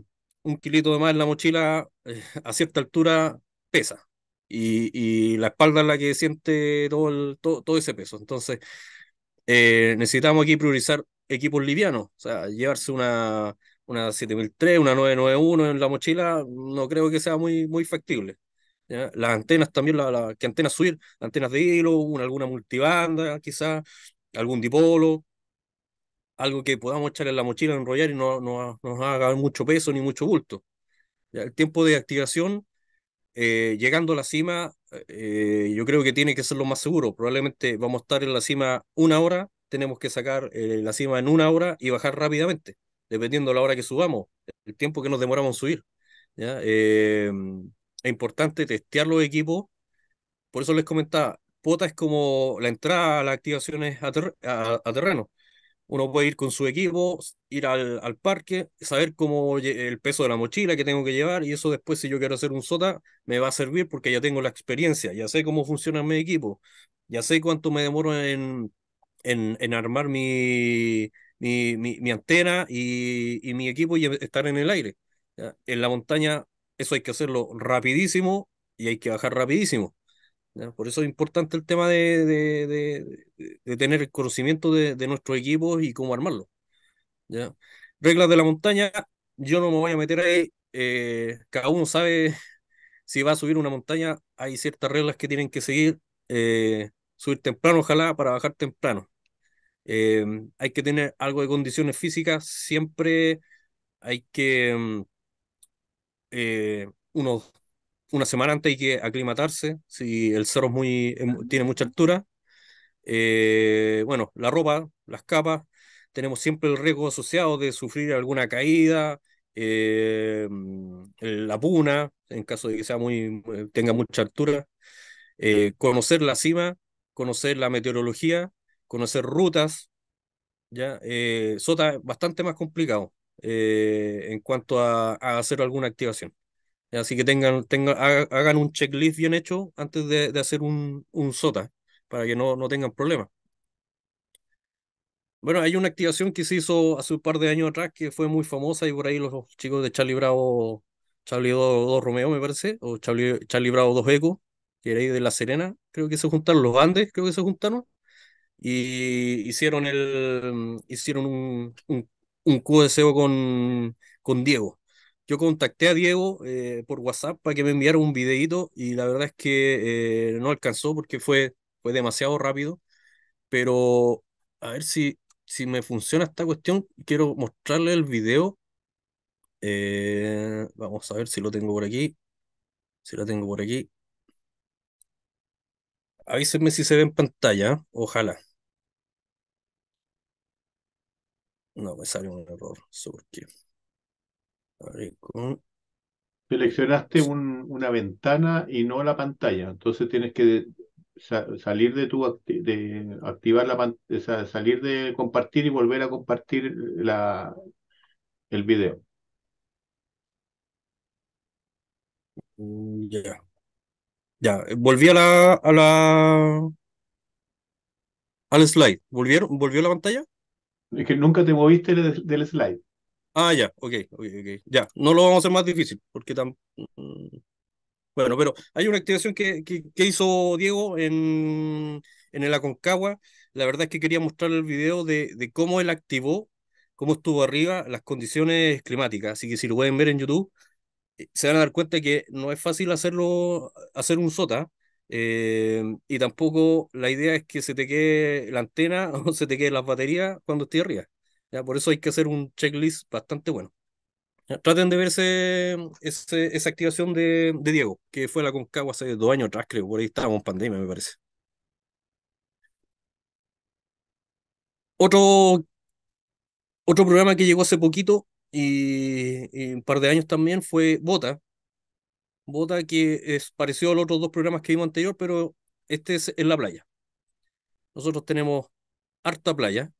un kilito de más en la mochila eh, a cierta altura pesa. Y, la espalda es la que siente todo, todo, ese peso. Entonces, eh, necesitamos aquí priorizar equipos livianos. O sea, llevarse una, una 7003, una 991 en la mochila, no creo que sea muy, muy factible. Las antenas también, la, antenas subir? Antenas de hilo, alguna multibanda, quizás, algún dipolo, algo que podamos echar en la mochila, enrollar y no, nos nos haga mucho peso ni mucho bulto. el tiempo de activación, eh, llegando a la cima, eh, yo creo que tiene que ser lo más seguro. Probablemente vamos a estar en la cima una hora, tenemos que sacar eh, la cima en una hora y bajar rápidamente, dependiendo de la hora que subamos, el tiempo que nos demoramos en subir. es importante testear los equipos. Por eso les comentaba, POTA es como la entrada a las activaciones a terreno. Uno puede ir con su equipo, ir al, parque, saber cómo el peso de la mochila que tengo que llevar y eso después si yo quiero hacer un sota me va a servir porque ya tengo la experiencia, ya sé cómo funciona mi equipo, ya sé cuánto me demoro en, en, en armar mi, mi, mi, antena y, y, mi equipo y estar en el aire. En la montaña eso hay que hacerlo rapidísimo y hay que bajar rapidísimo. Por eso es importante el tema de, tener el conocimiento de, nuestro equipo y cómo armarlo. ¿ya? Reglas de la montaña, yo no me voy a meter ahí. Eh, cada uno sabe si va a subir una montaña, hay ciertas reglas que tienen que seguir. Eh, subir temprano, ojalá, para bajar temprano. Em, hay que tener algo de condiciones físicas, siempre hay que uno. Em, eh, unos una semana antes hay que aclimatarse, si el cerro muy, tiene mucha altura. Eh, bueno, la ropa, las capas, tenemos siempre el riesgo asociado de sufrir alguna caída, eh, la puna, en caso de que sea muy, eh, tenga mucha altura, conocer la cima, conocer la meteorología, conocer rutas, ¿ya? sota bastante más complicado en cuanto a hacer alguna activación. Así que tengan, tengan, hagan un checklist bien hecho antes de, hacer un, un, SOTA, para que no, no tengan problemas. Bueno, hay una activación que se hizo hace un par de años atrás que fue muy famosa y por ahí los, chicos de Charlie Bravo, Charlie 2, Romeo me parece, o Charlie, Bravo 2 Eco, que era de La Serena, creo que se juntaron, los bandes, creo que se juntaron, y hicieron el hicieron un, un, un con, con Diego yo contacté a Diego eh, por WhatsApp para que me enviara un videito y la verdad es que eh, no alcanzó porque fue, fue demasiado rápido. Pero a ver si, si me funciona esta cuestión. Quiero mostrarle el video. Eh, vamos a ver si lo tengo por aquí. Si lo tengo por aquí. Avísenme si se ve en pantalla. Ojalá. No, me sale un error. ¿Sobre qué. Seleccionaste una ventana y no la pantalla, entonces tienes que salir de tu de activar la pantalla salir de compartir y volver a compartir la, el video. Mm, ya. Ya, eh, volví a la, la, al slide. ¿Volvieron, volvió la pantalla? Es que nunca te moviste del slide. Ah, ya, ok, ok, ok. Ya, no lo vamos a hacer más difícil, porque tan... Mm, bueno, pero hay una activación que, que, hizo Diego en, en, el Aconcagua. La verdad es que quería mostrar el video de, de, cómo él activó, cómo estuvo arriba, las condiciones climáticas. Así que si lo pueden ver en YouTube, eh, se van a dar cuenta que no es fácil hacerlo, hacer un sota. Eh, y tampoco la idea es que se te quede la antena o se te queden las baterías cuando esté arriba. Por eso hay que hacer un checklist bastante bueno. Traten de verse mm, esa activación de, Diego, que fue la Concagua hace dos años atrás, creo, por ahí estábamos en pandemia, me parece. Otro, otro programa que llegó hace poquito y, y un par de años también fue Bota. Bota que es parecido a los otros dos programas que vimos anterior, pero este es en la playa. Nosotros tenemos harta playa,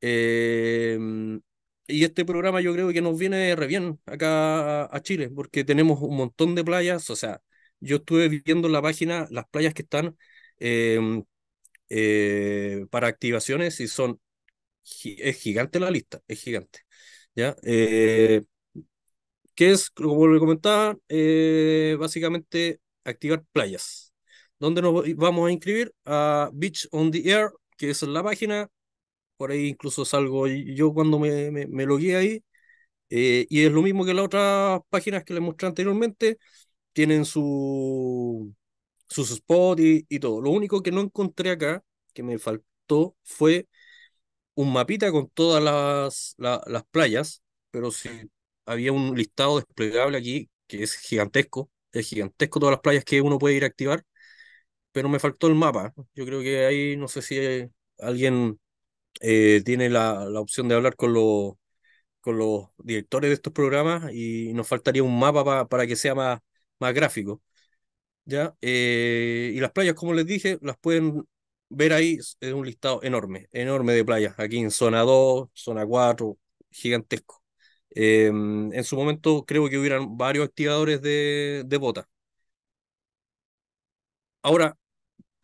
Em, y este programa yo creo que nos viene re bien acá a, Chile, porque tenemos un montón de playas, o sea, yo estuve viendo la página las playas que están em, eh, para activaciones y son, es gigante la lista, es gigante. ¿ya? Eh, que es, como lo comentaba, eh, básicamente activar playas. ¿Dónde nos vamos a inscribir? A Beach on the Air, que es la página, por ahí incluso salgo yo cuando me, me, ahí, eh, y es lo mismo que las otras páginas que les mostré anteriormente, tienen su, sus spots y, todo. Lo único que no encontré acá, que me faltó, fue un mapita con todas las, las playas, pero sí había un listado desplegable aquí que es gigantesco, es gigantesco todas las playas que uno puede ir a activar, pero me faltó el mapa. Yo creo que ahí no sé si eh, alguien eh, tiene la, opción de hablar con los, con los directores de estos programas y nos faltaría un mapa para que sea más, más gráfico. ¿ya? Eh, y las playas, como les dije, las pueden ver ahí, es un listado enorme, enorme de playas, aquí en zona 2, zona 4, gigantesco. Eh, en su momento creo que hubieran varios activadores de, de bota. Ahora,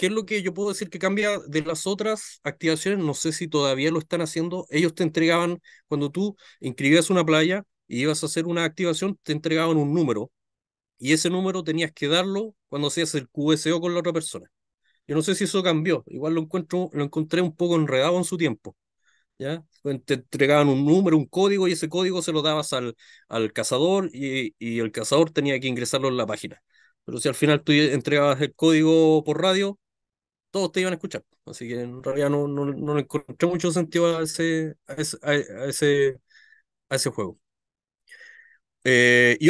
¿Qué es lo que yo puedo decir que cambia de las otras activaciones? No sé si todavía lo están haciendo. Ellos te entregaban, cuando tú inscribías una playa y ibas a hacer una activación, te entregaban un número. Y ese número tenías que darlo cuando hacías el QSO con la otra persona. Yo no sé si eso cambió. Igual lo, encuentro, lo encontré un poco enredado en su tiempo. ¿ya? Pues, te entregaban un número, un código, y ese código se lo dabas al, al cazador y, y, el cazador tenía que ingresarlo en la página. Pero si al final tú entregabas el código por radio, todos te iban a escuchar. Así que en realidad no, le encontré mucho sentido a ese, a ese, juego. Eh, y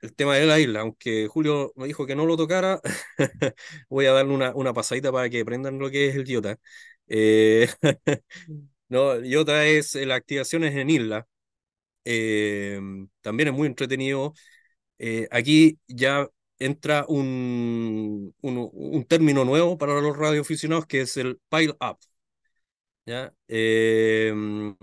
el tema de la isla, aunque Julio me dijo que no lo tocara, voy a darle una, pasadita para que aprendan lo que es el IOTA. Eh, no, IOTA es eh, la activación en isla. Eh, también es muy entretenido. Eh, aquí ya entra un, un, término nuevo para los radioaficionados que es el pile up. ¿ya? Em,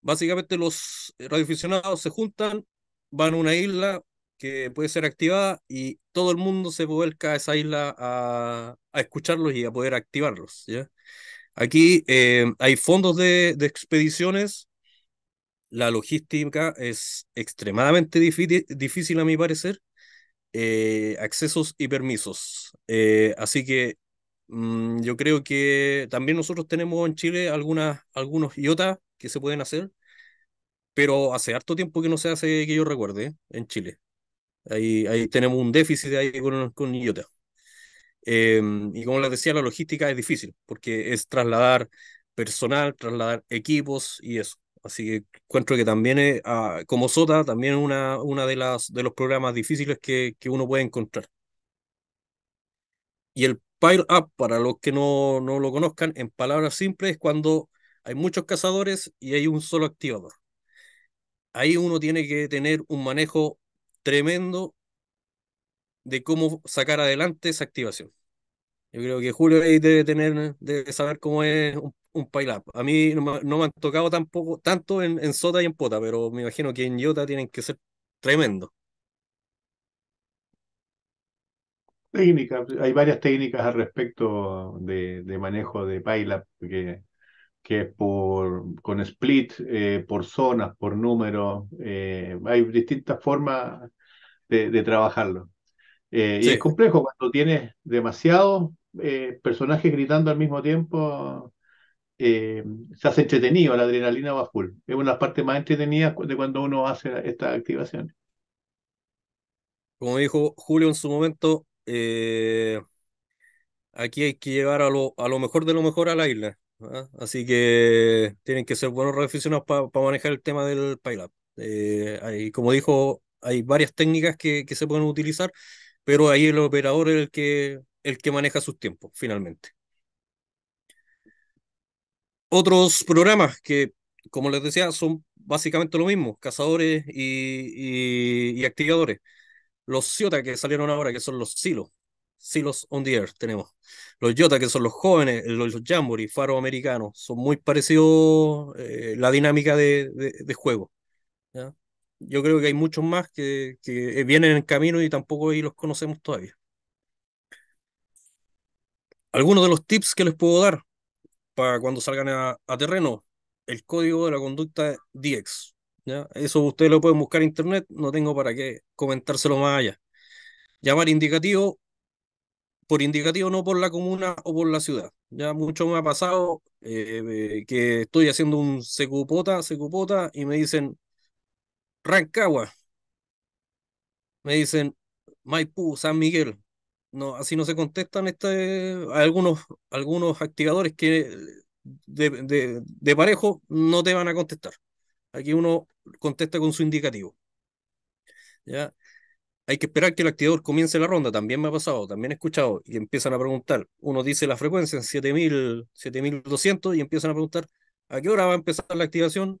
básicamente los radioaficionados se juntan, van a una isla que puede ser activada y todo el mundo se vuelca a esa isla a, escucharlos y a poder activarlos. ¿ya? Aquí em, hay fondos de, de expediciones la logística es extremadamente difícil, difícil, a mi parecer. Eh, accesos y permisos. Eh, así que mm, yo creo que también nosotros tenemos en Chile algunas, algunos IOTA que se pueden hacer, pero hace harto tiempo que no se hace que yo recuerde en Chile. Ahí, ahí tenemos un déficit ahí con, con IOTA. Em, y como les decía, la logística es difícil porque es trasladar personal, trasladar equipos y eso. Así que encuentro que también, es, ah, como Sota, también es una, una de, las, de los programas difíciles que, que uno puede encontrar. Y el pile up, para los que no, no lo conozcan, en palabras simples, es cuando hay muchos cazadores y hay un solo activador. Ahí uno tiene que tener un manejo tremendo de cómo sacar adelante esa activación. Yo creo que Julio ahí debe tener, debe saber cómo es un, un pile A mí no me, han tocado tampoco tanto en, Sota y en Pota, pero me imagino que en Iota tienen que ser tremendo. Técnicas, pues, hay varias técnicas al respecto de, manejo de pile-up, que, es por, con split, eh, por zonas, por números, eh, hay distintas formas de, trabajarlo. Eh, y es complejo cuando tienes demasiados personajes gritando al mismo tiempo eh, se hace entretenido, la adrenalina va full. Es una de las partes más entretenidas de cuando uno hace estas activaciones. Como dijo Julio en su momento, eh, aquí hay que llevar a lo, a lo mejor de lo mejor a la isla. ¿ah? Así que tienen que ser buenos reflexionados para manejar el tema del pilot. Eh, como dijo, hay varias técnicas que, que se pueden utilizar, pero ahí el operador es el que, el que maneja sus tiempos, finalmente otros programas que, como les decía, son básicamente lo mismo, cazadores y, y, activadores. Los Ciota que salieron ahora, que son los silos, silos on the air tenemos. Los Yota, que son los jóvenes, los, los Jamboree, faro americanos, son muy parecidos eh, la dinámica de, de, de juego. ¿ya? Yo creo que hay muchos más que, que vienen en camino y tampoco ahí los conocemos todavía. Algunos de los tips que les puedo dar para cuando salgan a, terreno, el código de la conducta DX. ¿ya? Eso ustedes lo pueden buscar en internet, no tengo para qué comentárselo más allá. Llamar indicativo por indicativo, no por la comuna o por la ciudad. Ya mucho me ha pasado eh, que estoy haciendo un secupota, secupota, y me dicen Rancagua. Me dicen Maipú, San Miguel no, así no se contestan este, algunos, algunos activadores que de, parejo no te van a contestar. Aquí uno contesta con su indicativo. ¿Ya? Hay que esperar que el activador comience la ronda. También me ha pasado, también he escuchado y empiezan a preguntar. Uno dice la frecuencia en 7200 y empiezan a preguntar a qué hora va a empezar la activación,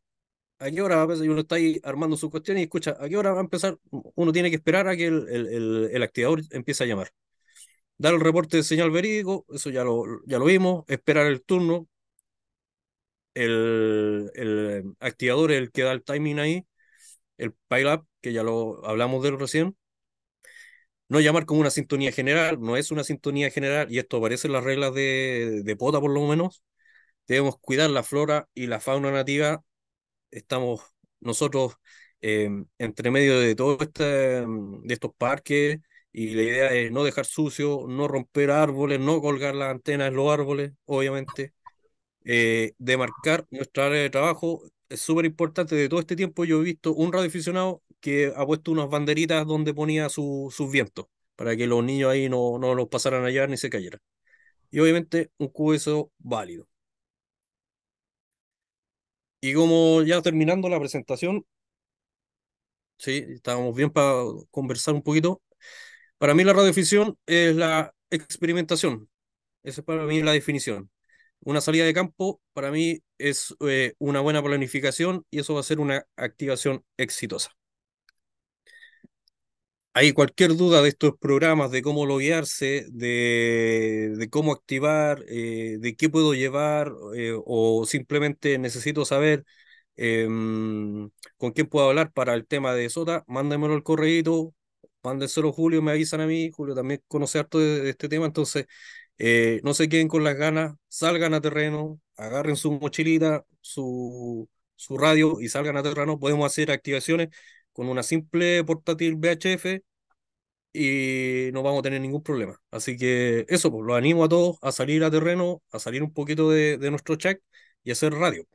a qué hora va a empezar. Y uno está ahí armando su cuestión y escucha a qué hora va a empezar. Uno tiene que esperar a que el activador empiece a llamar dar el reporte de señal verídico, eso ya lo, ya lo vimos, esperar el turno, el, em, activador es el que da el timing ahí, el pile up, que ya lo hablamos de recién, no llamar como una sintonía general, no es una sintonía general, y esto aparece las reglas de, de POTA por lo menos, debemos cuidar la flora y la fauna nativa, estamos nosotros em, entre medio de todo este, em, de estos parques, y la idea es no dejar sucio, no romper árboles, no colgar las antenas en los árboles, obviamente. Eh, demarcar nuestra área de trabajo es súper importante. De todo este tiempo yo he visto un radioaficionado que ha puesto unas banderitas donde ponía sus vientos para que los niños ahí no, no los pasaran allá ni se cayeran. Y obviamente un QSO válido. Y como ya terminando la presentación, sí, estábamos bien para conversar un poquito. Para mí la radiofisión es la experimentación. Esa es para mí la definición. Una salida de campo para mí es eh, una buena planificación y eso va a ser una activación exitosa. Hay cualquier duda de estos programas, de cómo loguearse, de, de cómo activar, eh, de qué puedo llevar eh, o simplemente necesito saber em, con quién puedo hablar para el tema de SOTA, mándemelo al correo de Cero Julio, me avisan a mí, Julio también conoce harto de, este tema, entonces eh, no se queden con las ganas, salgan a terreno, agarren su mochilita, su, su radio y salgan a terreno, podemos hacer activaciones con una simple portátil VHF y no vamos a tener ningún problema. Así que eso, pues los animo a todos a salir a terreno, a salir un poquito de, de nuestro chat y hacer radio.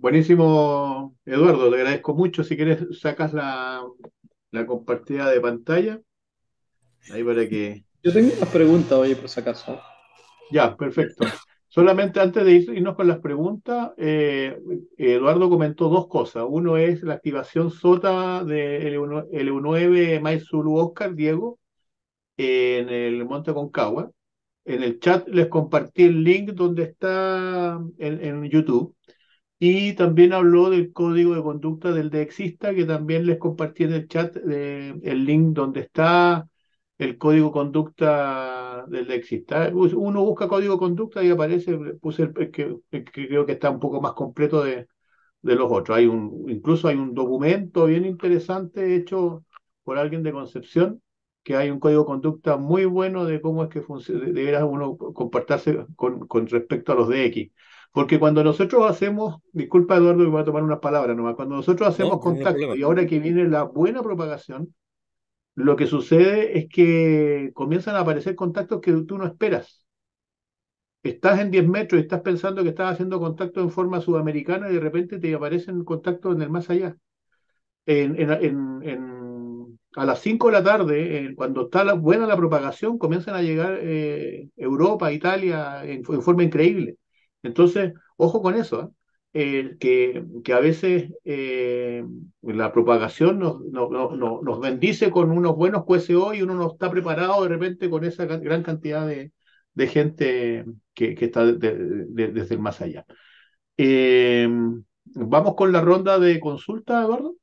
buenísimo, Eduardo, te agradezco mucho. Si quieres, sacas la, compartida de pantalla. Ahí para que. Yo tengo unas preguntas, oye, por si acaso. Ya, perfecto. Solamente antes de irnos con las preguntas, eh, Eduardo comentó dos cosas. Uno es la activación SOTA del u 9 Maizuru Oscar, Diego, en el Monte Concagua. En el chat les compartí el link donde está en YouTube y también habló del código de conducta del DEXista, que también les compartí en el chat eh, el link donde está el código de conducta del DEXista. Uno busca código de conducta y aparece, puse el, que, creo que está un poco más completo de, los otros. Hay un, incluso hay un documento bien interesante hecho por alguien de Concepción, que hay un código de conducta muy bueno de cómo es que debería uno comportarse con, respecto a los DX. Porque cuando nosotros hacemos, disculpa Eduardo, que voy a tomar unas palabras nomás, cuando nosotros hacemos contacto y ahora que viene la buena propagación, lo que sucede es que comienzan a aparecer contactos que tú no esperas. Estás en 10 metros y estás pensando que estás haciendo contacto en forma sudamericana y de repente te aparecen contactos en el más allá. a las 5 de la tarde, eh, cuando está la, buena la propagación, comienzan a llegar eh, Europa, Italia, en forma increíble. Entonces, ojo con eso, ¿eh? que, que, a veces eh, la propagación nos, nos bendice con unos buenos QSO y uno no está preparado de repente con esa gran cantidad de, gente que, que está desde el más allá. Em, ¿Vamos con la ronda de consulta, Eduardo?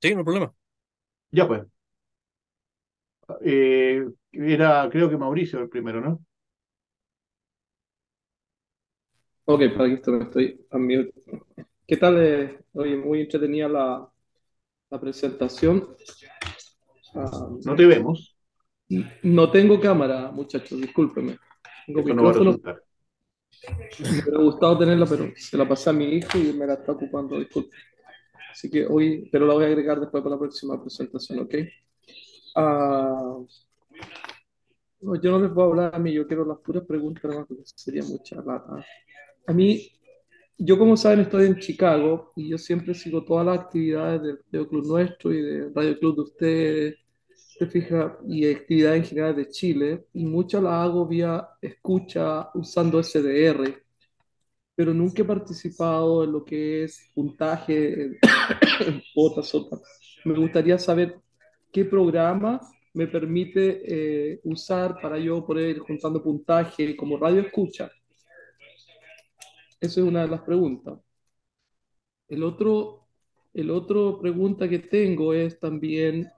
Sí, no hay problema. Ya pues. Eh, era, creo que Mauricio el primero, ¿no? Ok, para esto estoy a mute. ¿Qué tal? Eh, oye, muy entretenida la, presentación. Ah, no te vemos. No tengo cámara, muchachos, discúlpeme. Tengo Me hubiera gustado tenerla, pero se la pasé a mi hijo y me la está ocupando, disculpe. Así que hoy, pero la voy a agregar después para la próxima presentación, ¿ok? Ah, yo no les voy a hablar a mí, yo quiero las puras preguntas, porque sería mucha a mí, yo como saben estoy en Chicago y yo siempre sigo todas las actividades del Radio Club nuestro y del Radio Club de ustedes, te fija, y actividades en general de Chile, y muchas las hago vía escucha usando SDR, pero nunca he participado en lo que es puntaje, en, otra Me gustaría saber qué programa me permite eh, usar para yo poder ir juntando puntaje como radio escucha esa es una de las preguntas. El otro, el otro pregunta que tengo es también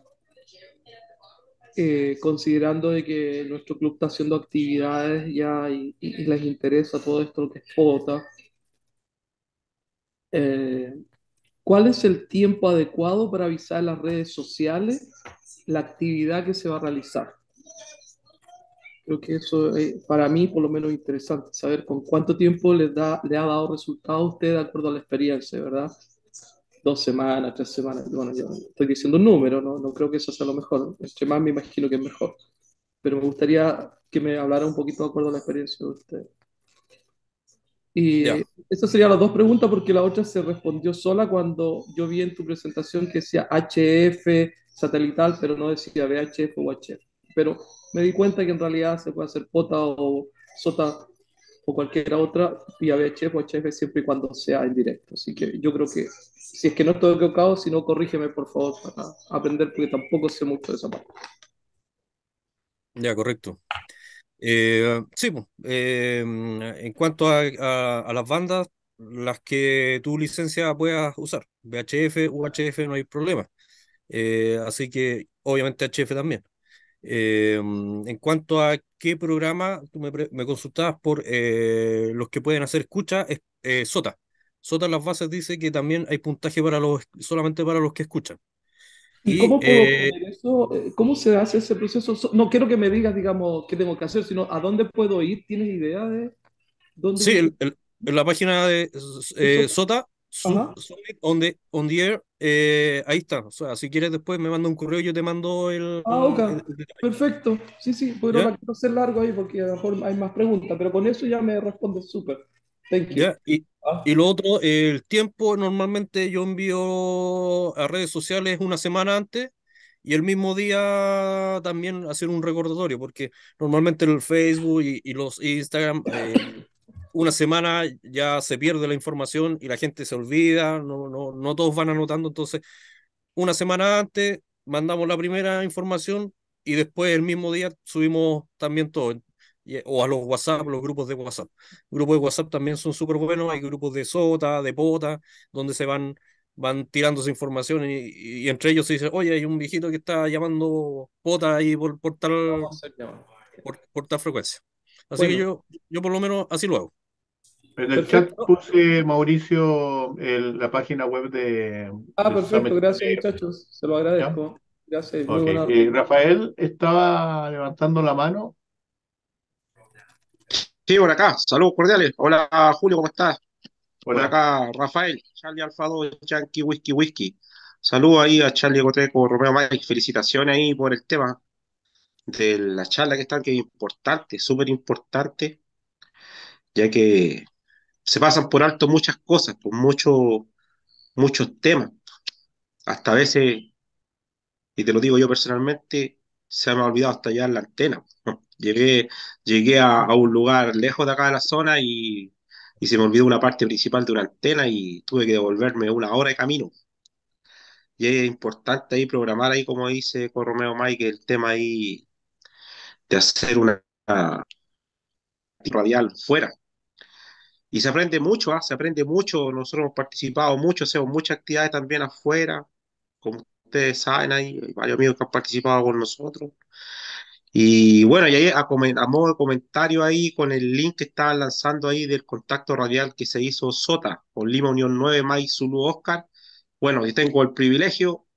eh, considerando de que nuestro club está haciendo actividades ya y, les interesa todo esto que es eh, ¿cuál es el tiempo adecuado para avisar a las redes sociales la actividad que se va a realizar? Creo que eso es eh, para mí por lo menos interesante, saber con cuánto tiempo le, da, le ha dado resultado a usted de acuerdo a la experiencia, ¿verdad? Dos semanas, tres semanas, bueno, yo estoy diciendo un número, no, no creo que eso sea lo mejor, Este más me imagino que es mejor, pero me gustaría que me hablara un poquito de acuerdo a la experiencia de usted. Y esas serían las dos preguntas porque la otra se respondió sola cuando yo vi en tu presentación que decía HF satelital, pero no decía VHF o HF pero me di cuenta que en realidad se puede hacer pota o sota o cualquiera otra vía VHF o HF siempre y cuando sea en directo. Así que yo creo que, si es que no estoy equivocado, si no, corrígeme por favor para aprender, porque tampoco sé mucho de esa parte. Ya, correcto. Eh, sí, pues, eh, en cuanto a, las bandas, las que tu licencia puedas usar, VHF, UHF, no hay problema. Eh, así que, obviamente, HF también. Em, en cuanto a qué programa, tú me, consultabas por eh, los que pueden hacer escucha, eh, Sota. Sota las bases dice que también hay puntaje para los, solamente para los que escuchan. ¿Y, eh, cómo se hace ese proceso? No quiero que me digas, digamos, qué tengo que hacer, sino a dónde puedo ir. ¿Tienes idea de dónde? Sí, en la página de Sota Summit on air, eh, ahí está. O sea, si quieres después me manda un correo, yo te mando el... Ah, ok. Perfecto. Sí, sí, podría no ser largo ahí porque a lo mejor hay más preguntas, pero con eso ya me respondes súper. Thank you. Ah. Y, lo otro, el tiempo normalmente yo envío a redes sociales una semana antes y el mismo día también hacer un recordatorio porque normalmente el Facebook y, y los Instagram... Eh, una semana ya se pierde la información y la gente se olvida, no, no, no todos van anotando, entonces una semana antes mandamos la primera información y después el mismo día subimos también todo, o a los WhatsApp, los grupos de WhatsApp. Grupos de WhatsApp también son súper buenos, hay grupos de sota, de pota, donde se van van tirando esa información y, entre ellos se dice, oye, hay un viejito que está llamando pota ahí por, tal, por tal frecuencia. Así que yo, yo por lo menos así lo hago. En el chat puse, Mauricio, la página web de... Ah, perfecto, gracias muchachos, se lo agradezco. ¿Ya? Gracias. Okay. Eh, Rafael estaba levantando la mano. Sí, por acá, saludos cordiales. Hola Julio, ¿cómo estás? Hola. Por acá, Rafael, Charlie Alfado, Yankee Whisky Whisky. Saludos ahí a Charlie Coteco, Romeo Mike, felicitaciones ahí por el tema de la charla que están, que es importante, súper importante, ya que se pasan por alto muchas cosas, por mucho, muchos temas. Hasta a veces, y te lo digo yo personalmente, se me ha olvidado hasta llegar la antena. Llegué, llegué a, un lugar lejos de acá de la zona y, se me olvidó una parte principal de una antena y tuve que devolverme una hora de camino y es importante ahí programar ahí como dice Romeo Mike el tema ahí de hacer una radial fuera. Y se aprende mucho, ¿eh? se aprende mucho, nosotros hemos participado mucho, hacemos muchas actividades también afuera, como ustedes saben, hay varios amigos que han participado con nosotros. Y bueno, y ahí a, a, modo de comentario ahí con el link que estaban lanzando ahí del contacto radial que se hizo SOTA con Lima Unión 9, May Zulu Oscar. Bueno, yo tengo el privilegio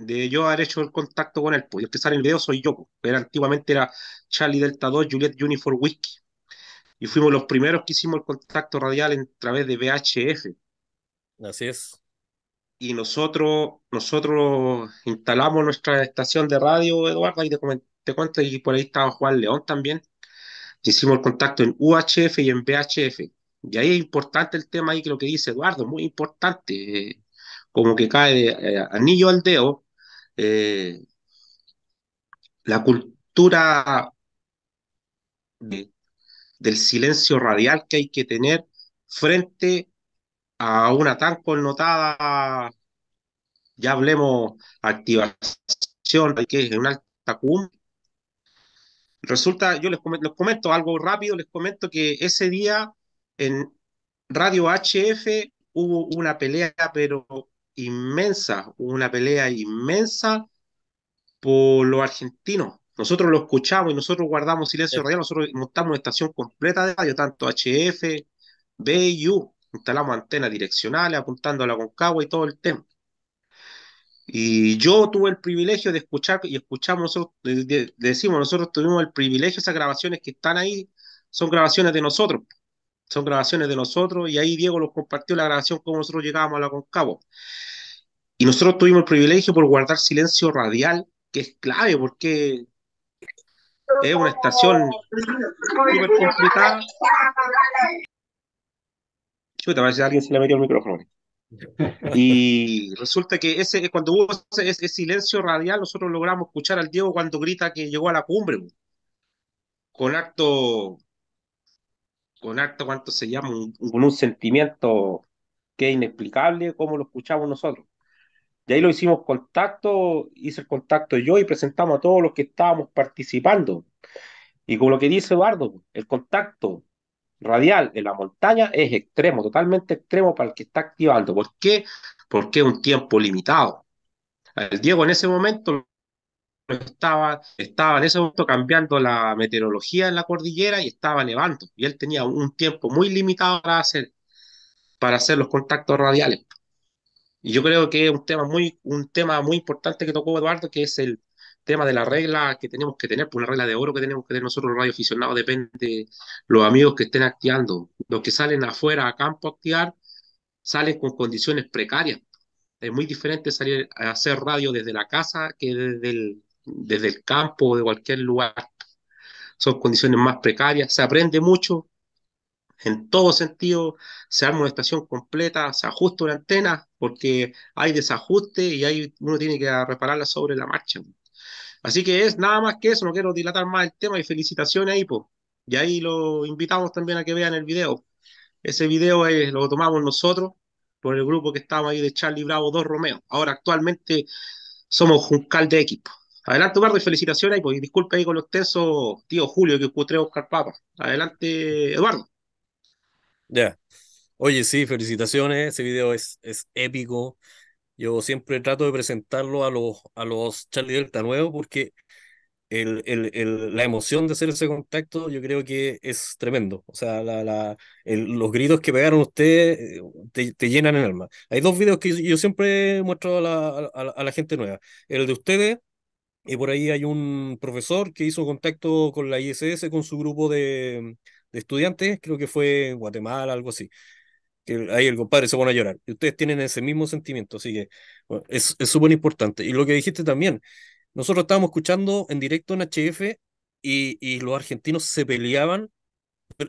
de yo haber hecho el contacto con él. Pues. El que sale en el video soy yo, pues. antiguamente era Charlie Delta 2, Juliet Uniform Whiskey. Y fuimos los primeros que hicimos el contacto radial en, través de VHF. Así es. Y nosotros, nosotros instalamos nuestra estación de radio, Eduardo, ahí te, cuento, y por ahí estaba Juan León también. Hicimos el contacto en UHF y en VHF. Y ahí es importante el tema ahí que lo que dice Eduardo, muy importante. Eh, como que cae de, eh, anillo al dedo, eh, la cultura del silencio radial que hay que tener frente a una tan connotada, ya hablemos, activación que es en una Resulta, yo les les comento algo rápido, les comento que ese día en Radio HF hubo una pelea, pero inmensa, una pelea inmensa por los argentinos. Nosotros lo escuchamos y nosotros guardamos silencio sí. radial, nosotros montamos estación completa de radio, tanto HF, BU, instalamos antenas direccionales apuntando a la Concagua y todo el tema. Y yo tuve el privilegio de escuchar y escuchamos nosotros, decimos, nosotros tuvimos el privilegio, esas grabaciones que están ahí son grabaciones de nosotros son grabaciones de nosotros y ahí Diego nos compartió la grabación como nosotros llegábamos a la Concavo. Y nosotros tuvimos el privilegio por guardar silencio radial, que es clave porque es una estación súper complicada. Chuta, parece alguien se le metió el micrófono. Y resulta que ese, cuando hubo ese, ese, silencio radial, nosotros logramos escuchar al Diego cuando grita que llegó a la cumbre, con acto con harto, ¿cuánto se llama? Un, con un sentimiento que es inexplicable como lo escuchamos nosotros. De ahí lo hicimos contacto, hice el contacto yo y presentamos a todos los que estábamos participando. Y con lo que dice Eduardo, el contacto radial de la montaña es extremo, totalmente extremo para el que está activando. ¿Por qué? Porque es un tiempo limitado. El Diego en ese momento estaba, estaba en ese momento cambiando la meteorología en la cordillera y estaba nevando. Y él tenía un, tiempo muy limitado para hacer, para hacer los contactos radiales. Y yo creo que es un tema muy, un tema muy importante que tocó Eduardo, que es el tema de la regla que tenemos que tener, pues la regla de oro que tenemos que tener nosotros los radioaficionados depende de los amigos que estén activando. Los que salen afuera a campo a activar salen con condiciones precarias. Es muy diferente salir a hacer radio desde la casa que desde el, desde el campo o de cualquier lugar. Son condiciones más precarias, se aprende mucho, en todo sentido, se arma una estación completa, se ajusta una antena, porque hay desajuste y ahí uno tiene que repararla sobre la marcha. Así que es nada más que eso, no quiero dilatar más el tema y felicitaciones ahí, pues. Y ahí lo invitamos también a que vean el video. Ese video eh, lo tomamos nosotros por el grupo que estábamos ahí de Charlie Bravo 2 Romeo. Ahora actualmente somos Juncal de equipo. Adelante, Eduardo, y felicitaciones. Pues, disculpe ahí con los tesos, tío Julio, que encontré a Oscar Papa. Adelante, Eduardo. Ya. Oye, sí, felicitaciones. Ese video es, es épico. Yo siempre trato de presentarlo a los, a los Charlie Delta nuevos porque el, el, la emoción de hacer ese contacto yo creo que es tremendo. O sea, la, la, los gritos que pegaron ustedes eh, te, llenan el alma. Hay dos videos que yo siempre muestro a la, a la gente nueva. El de ustedes y eh, por ahí hay un profesor que hizo contacto con la ISS, con su grupo de, estudiantes, creo que fue en Guatemala, algo así. Que ahí el compadre se pone a llorar. Y ustedes tienen ese mismo sentimiento, así que es súper importante. Y lo que dijiste también, nosotros estábamos escuchando en directo en HF y, y los argentinos se peleaban.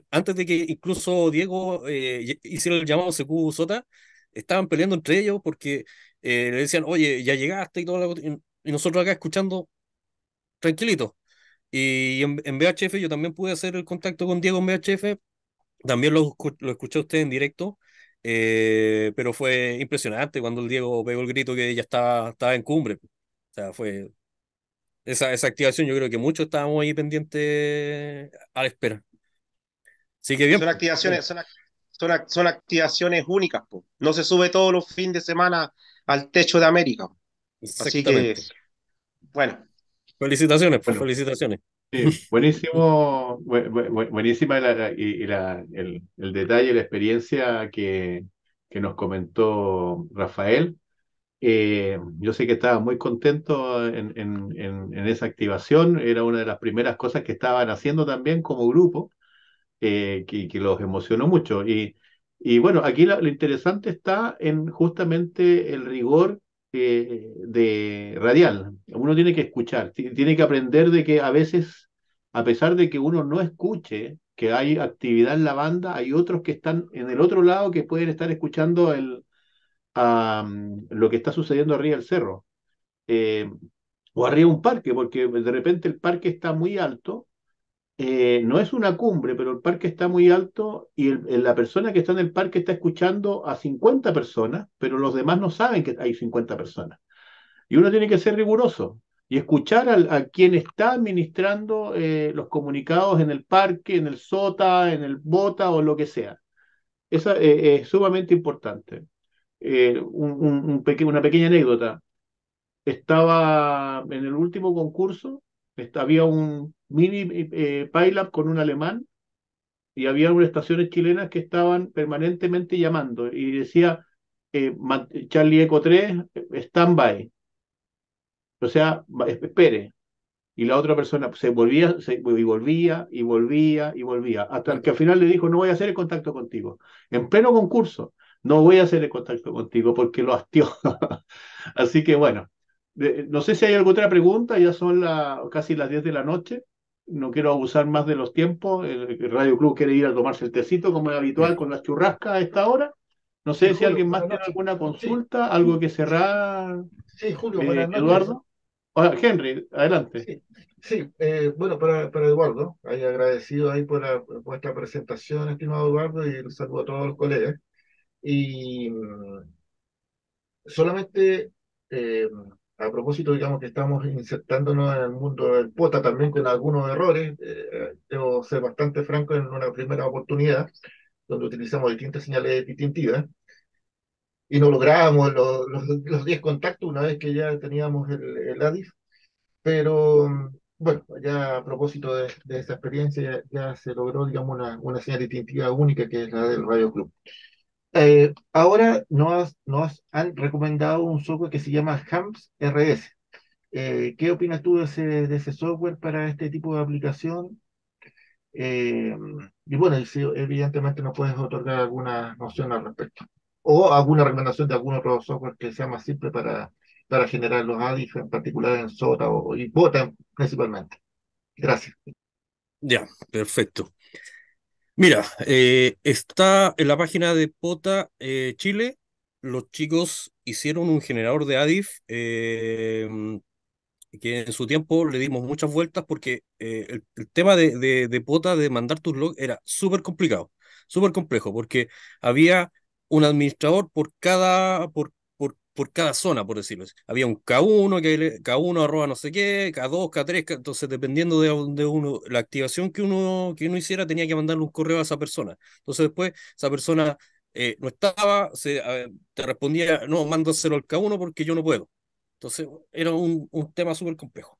Antes de que incluso Diego eh, hiciera el llamado CQ Sota, estaban peleando entre ellos porque eh, le decían, oye, ya llegaste y todo. La... Y nosotros acá escuchando tranquilito. Y en, BHF VHF yo también pude hacer el contacto con Diego en BHF También lo, lo escuché usted en directo. Eh, pero fue impresionante cuando el Diego pegó el grito que ya estaba, estaba en cumbre. O sea, fue esa, esa activación. Yo creo que muchos estábamos ahí pendientes a la espera. que bien. Son activaciones, eh. son, son, activaciones únicas. No se sube todos los fines de semana al techo de América. Así que, bueno. Felicitaciones, pues felicitaciones. Sí, buenísimo, buenísima la, y, y la, el, el, detalle, la experiencia que, que nos comentó Rafael. Eh, yo sé que estaba muy contento en, en, en, en, esa activación, era una de las primeras cosas que estaban haciendo también como grupo, eh, que, que, los emocionó mucho. Y, y bueno, aquí lo interesante está en justamente el rigor eh, de radial. Uno tiene que escuchar, tiene que aprender de que a veces, a pesar de que uno no escuche que hay actividad en la banda, hay otros que están en el otro lado que pueden estar escuchando el, ah, mm, lo que está sucediendo arriba del cerro. Eh, o arriba un parque, porque de repente el parque está muy alto eh, no es una cumbre, pero el parque está muy alto y la persona que está en el parque está escuchando a 50 personas, pero los demás no saben que hay 50 personas. Y uno tiene que ser riguroso y escuchar a, quien está administrando eh, los comunicados en el parque, en el SOTA, en el BOTA o lo que sea. Esa eh, es sumamente importante. una pequeña anécdota. Estaba en el último concurso, había un mini eh, eh con un alemán y había unas estaciones chilenas que estaban permanentemente llamando y decía eh, Charlie Eco 3, eh, stand by. O sea, espere. Y la otra persona se volvía, y volvía, y volvía, y volvía, hasta que al final le dijo, no voy a hacer el contacto contigo. En pleno concurso, no voy a hacer el contacto contigo porque lo hastió. Así que bueno, no sé si hay alguna otra pregunta, ya son la, casi las 10 de la noche. No quiero abusar más de los tiempos. El, Radio Club quiere ir a tomarse el tecito, como es habitual, con las churrascas a esta hora. No sé si alguien más tiene alguna consulta, algo que cerrar. Sí, Julio, eh, Eduardo. Ah, Henry, adelante. Sí, sí eh, bueno, para, para Eduardo, ahí agradecido ahí por, la, por esta presentación, estimado Eduardo, y un saludo a todos los colegas. Y mm, solamente eh, a propósito, digamos que estamos insertándonos en el mundo del pota también con algunos errores, eh, debo ser bastante franco en una primera oportunidad, donde utilizamos distintas señales distintivas y no logramos los 10 contactos una vez que ya teníamos el, el, ADIF, pero bueno, ya a propósito de, esa experiencia ya, ya, se logró, digamos, una, una señal distintiva única que es la del Radio Club. Eh, ahora nos, nos han recomendado un software que se llama HAMPS RS. Eh, ¿Qué opinas tú de ese, software para este tipo de aplicación? Eh, y bueno, evidentemente nos puedes otorgar alguna noción al respecto. O alguna recomendación de algún otro software que sea más simple para, para generar los ADIF, en particular en SOTA o, y BOTA principalmente. Gracias. Ya, perfecto. Mira, eh, está en la página de POTA eh, Chile, los chicos hicieron un generador de ADIF eh, que en su tiempo le dimos muchas vueltas porque el, tema de, de, POTA, de mandar tus logs, era súper complicado, súper complejo, porque había un administrador por cada, por por cada zona, por decirlo así. Había un K1, que K1 arroba no sé qué, K2, K3, entonces dependiendo de donde uno, la activación que uno, que uno hiciera, tenía que mandarle un correo a esa persona. Entonces después esa persona eh, no estaba, se, te respondía, no, mándaselo al K1 porque yo no puedo. Entonces era un, un tema súper complejo.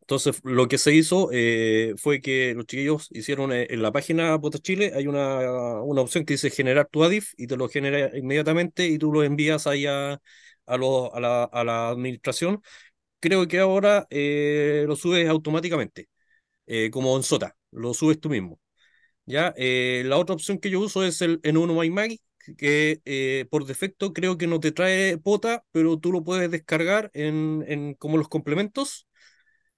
Entonces, lo que se hizo eh, fue que los chiquillos hicieron eh, en la página Pota Chile, hay una, una, opción que dice generar tu ADIF y te lo genera inmediatamente y tú lo envías ahí a, a, a, la, a la, administración. Creo que ahora eh, lo subes automáticamente, como en SOTA, lo subes tú mismo. ¿ya? la otra opción que yo uso es el en uno My que por defecto creo que no te trae pota, pero tú lo puedes descargar en, en como los complementos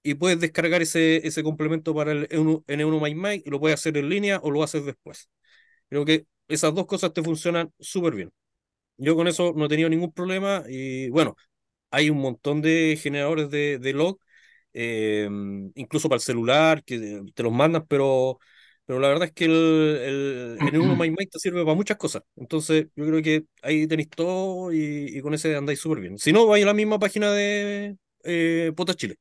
y puedes descargar ese, ese complemento para el N1 My y lo puedes hacer en línea o lo haces después. Creo que esas dos cosas te funcionan súper bien. Yo con eso no he tenido ningún problema y bueno, hay un montón de generadores de, de log, eh, incluso para el celular, que te los mandan, pero, pero la verdad es que el, N1 My te sirve para muchas cosas. Entonces yo creo que ahí tenéis todo y, y con ese andáis súper bien. Si no, vais a la misma página de eh, Potas Chile.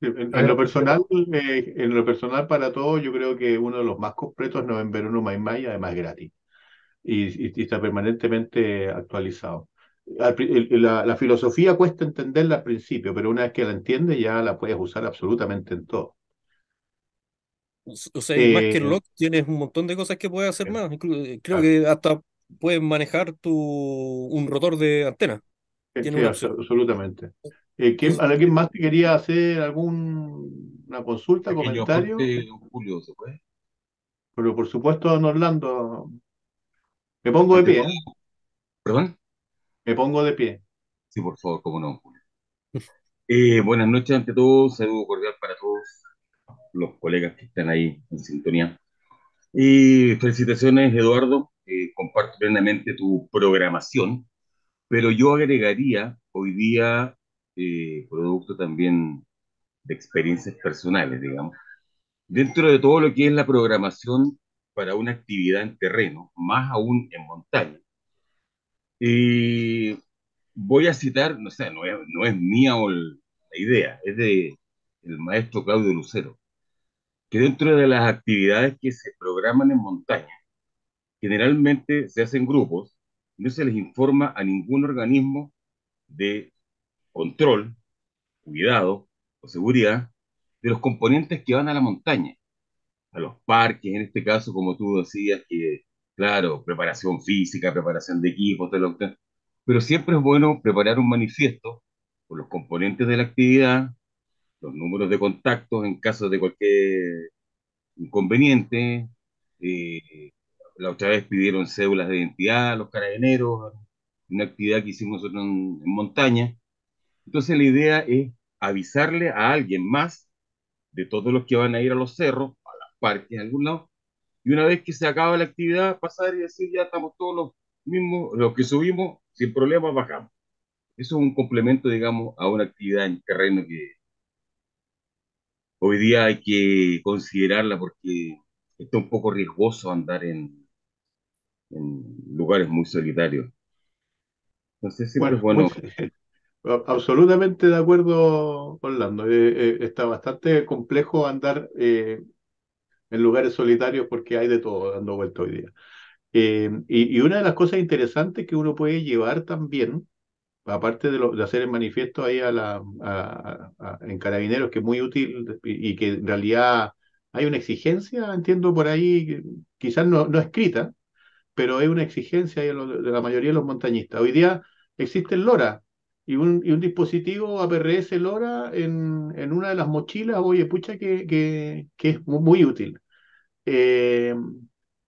En, lo personal, eh, en lo personal para todos, yo creo que uno de los más completos es November 1 más y además gratis. Y, está permanentemente actualizado. la, filosofía cuesta entenderla al principio, pero una vez que la entiendes ya la puedes usar absolutamente en todo. O sea, más que eh, Lock tienes un montón de cosas que puedes hacer eh, más. Creo que hasta puedes manejar tu, un rotor de antena. sí, absolutamente. Eh, pues, ¿Alguien eh, más quería hacer alguna consulta, comentario? Julio, ¿se Pero por supuesto, don Orlando, me pongo ah, de pie. ¿Perdón? Me pongo de pie. Sí, por favor, cómo no, Julio. Eh, buenas noches ante todos, saludo cordial para todos los colegas que están ahí en sintonía. Y felicitaciones, Eduardo, comparto plenamente tu programación, pero yo agregaría hoy día este producto también de experiencias personales, digamos. Dentro de todo lo que es la programación para una actividad en terreno, más aún en montaña, eh, voy a citar, no sé, no es, mía la idea, es de el maestro Claudio Lucero, que dentro de las actividades que se programan en montaña, generalmente se hacen grupos, no se les informa a ningún organismo de control, cuidado o seguridad de los componentes que van a la montaña, a los parques, en este caso, como tú decías, que, claro, preparación física, preparación de equipos, Pero siempre es bueno preparar un manifiesto con los componentes de la actividad, los números de contactos en caso de cualquier inconveniente. Eh, la otra vez pidieron cédulas de identidad a los carabineros, una actividad que hicimos nosotros en montaña. Entonces la idea es avisarle a alguien más de todos los que van a ir a los cerros, a las parques, a algún lado, y una vez que se acaba la actividad, pasar y decir, ya estamos todos los mismos, los que subimos, sin problemas bajamos. Eso es un complemento, digamos, a una actividad en terreno que hoy día hay que considerarla porque está un poco riesgoso andar en, en lugares muy solitarios. Entonces, siempre bueno, es bueno. Pues, Absolutamente de acuerdo, Orlando. Eh, eh, está bastante complejo andar eh, en lugares solitarios porque hay de todo dando vuelta hoy día. Y, una de las cosas interesantes que uno puede llevar también, aparte de, hacer el manifiesto ahí a la, en Carabineros, que es muy útil y, que en realidad hay una exigencia, entiendo por ahí, quizás no, no escrita, pero es una exigencia ahí de la mayoría de los montañistas. Hoy día existen loras y un, dispositivo APRS LoRa en, una de las mochilas, oye, pucha, que, es muy, útil. Eh,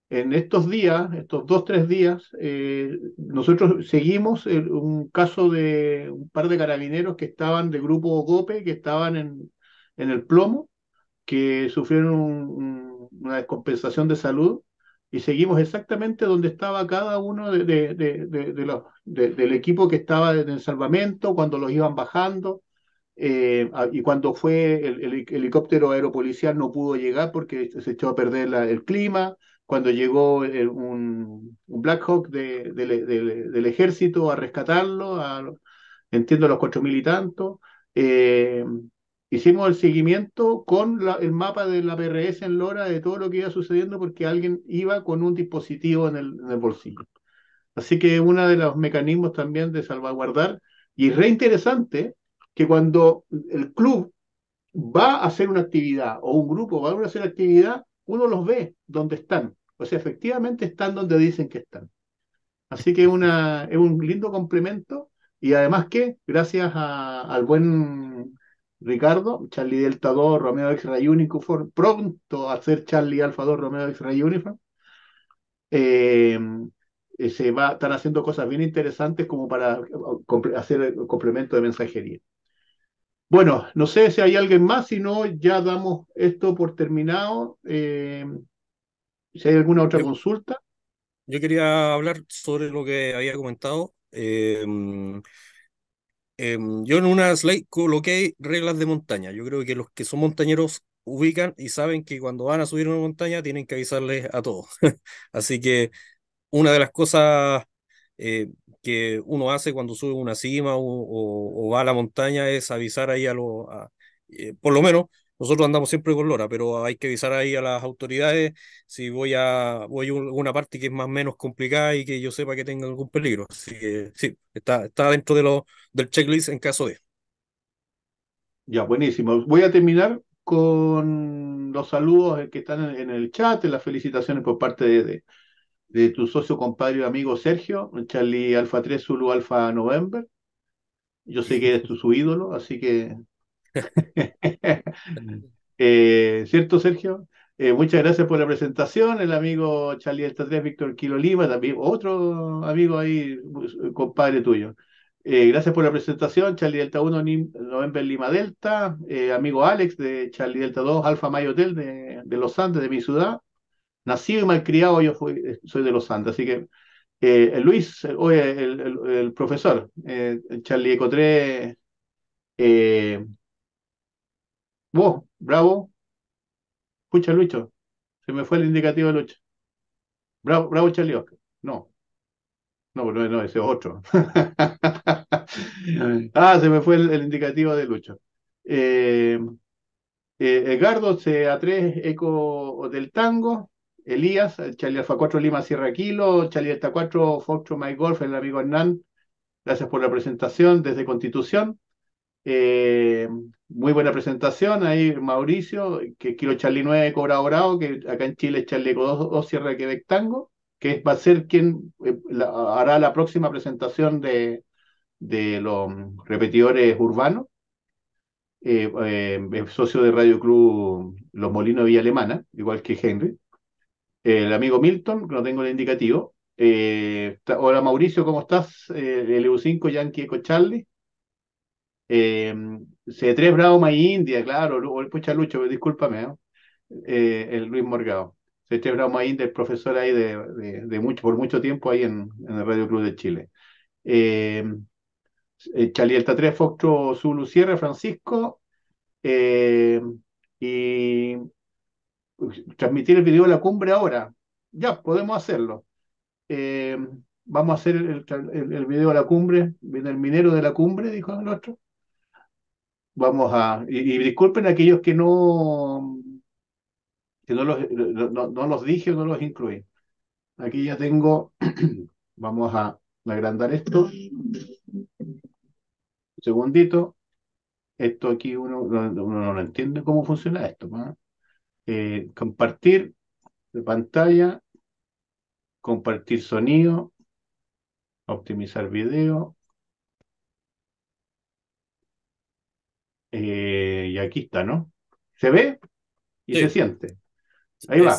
en estos días, estos dos, tres días, eh, nosotros seguimos un caso de un par de carabineros que estaban de grupo GOPE, que estaban en, el plomo, que sufrieron una descompensación de salud y seguimos exactamente donde estaba cada uno de, del equipo que estaba en el salvamento, cuando los iban bajando, eh, ah, y cuando fue el, helicóptero aeropolicial no pudo llegar porque se echó a perder el clima, cuando llegó eh, un, un, Black Hawk del ejército a rescatarlo, entiendo, los cuatro mil y tantos. Eh, hicimos el seguimiento con el mapa de la PRS en Lora de todo lo que iba sucediendo porque alguien iba con un dispositivo en el, bolsillo. Así que uno de los mecanismos también de salvaguardar, y es re interesante que cuando el club va a hacer una actividad o un grupo va a hacer una actividad, uno los ve donde están. O sea, efectivamente están donde dicen que están. Así que una, es un lindo complemento y además que gracias al buen Ricardo, Charlie Delta 2, Romeo X Ray Uniform, pronto a ser Charlie Alpha 2, Romeo X Ray Uniform. Em, eh, se va, están haciendo cosas bien interesantes como para hacer el complemento de mensajería. Bueno, no sé si hay alguien más, si no, ya damos esto por terminado. Em, si hay alguna otra consulta. Yo quería hablar sobre lo que había comentado. Eh, Em, yo en una slide coloqué reglas de montaña. Yo creo que los que son montañeros ubican y saben que cuando van a subir una montaña tienen que avisarles a todos. Así que una de las cosas eh, que uno hace cuando sube una cima o, va a la montaña es avisar ahí a los, eh, por lo menos nosotros andamos siempre con lora, pero hay que avisar ahí a las autoridades si voy a voy a una parte que es más o menos complicada y que yo sepa que tenga algún peligro. Así que sí, está, está dentro de del checklist en caso de. Ya, buenísimo. Voy a terminar con los saludos que están en, el chat, las felicitaciones por parte de, de, tu socio, compadre y amigo Sergio, Charlie Alfa 3 Zulu Alfa November. Yo sé que es tu, su ídolo, así que Eh, ¿Cierto, Sergio? Eh, muchas gracias por la presentación. El amigo Charlie Delta 3, Víctor Kilo Lima, también otro amigo ahí, eh, compadre tuyo. gracias por la presentación, Charlie Delta 1, November Lima Delta, amigo Alex de Charlie Delta 2, Alfa May Hotel de, Los Andes, de mi ciudad. Nacido y malcriado, yo fui, soy de Los Andes, así que Luis, hoy el, profesor, Charlie Eco 3, Vos, bravo. Escucha, Lucho. Se me fue el indicativo de Lucho. Bravo, bravo, No. No, no, no, ese es otro. ah, se me fue el, indicativo de Lucho. Eh, eh, Edgardo CA3 Eco del Tango, Elías, Charlie Alfa 4 Lima Sierra Kilo, Charlie Alta 4 to My Golf, el amigo Hernán, gracias por la presentación desde Constitución, eh, muy buena presentación ahí, Mauricio, que Kilo Charlie 9 cobra que acá en Chile es Charlie Eco 2, Sierra Quebec Tango, que va a ser quien eh, hará la próxima presentación de, de los repetidores urbanos. Eh, es socio de Radio Club Los Molinos de Villa Alemana, igual que Henry. el amigo Milton, que no tengo el indicativo. hola Mauricio, ¿cómo estás? el 5 e Yankee Eco Charlie. C3 em, Brauma India, claro, o el pucha discúlpame, ¿eh? Eh, el Luis Morgado. C3 Brauma India, el profesor ahí de, mucho, por mucho tiempo ahí en, en el Radio Club de Chile. Em, eh, Chalielta 3, Foxtro Zulu Sierra, Francisco. Em, y transmitir el video de la cumbre ahora. Ya, podemos hacerlo. vamos a hacer el, el, el, video de la cumbre, Viene el minero de la cumbre, dijo el otro vamos a, y, disculpen aquellos que no, que no los, no, los dije o no los incluí. Aquí ya tengo, vamos a agrandar esto. segundito. Esto aquí uno, no lo entiende cómo funciona esto. ¿ah? Eh, compartir pantalla, compartir sonido, optimizar video, Eh, y aquí está, ¿no? ¿Se ve? Y se siente. Ahí va.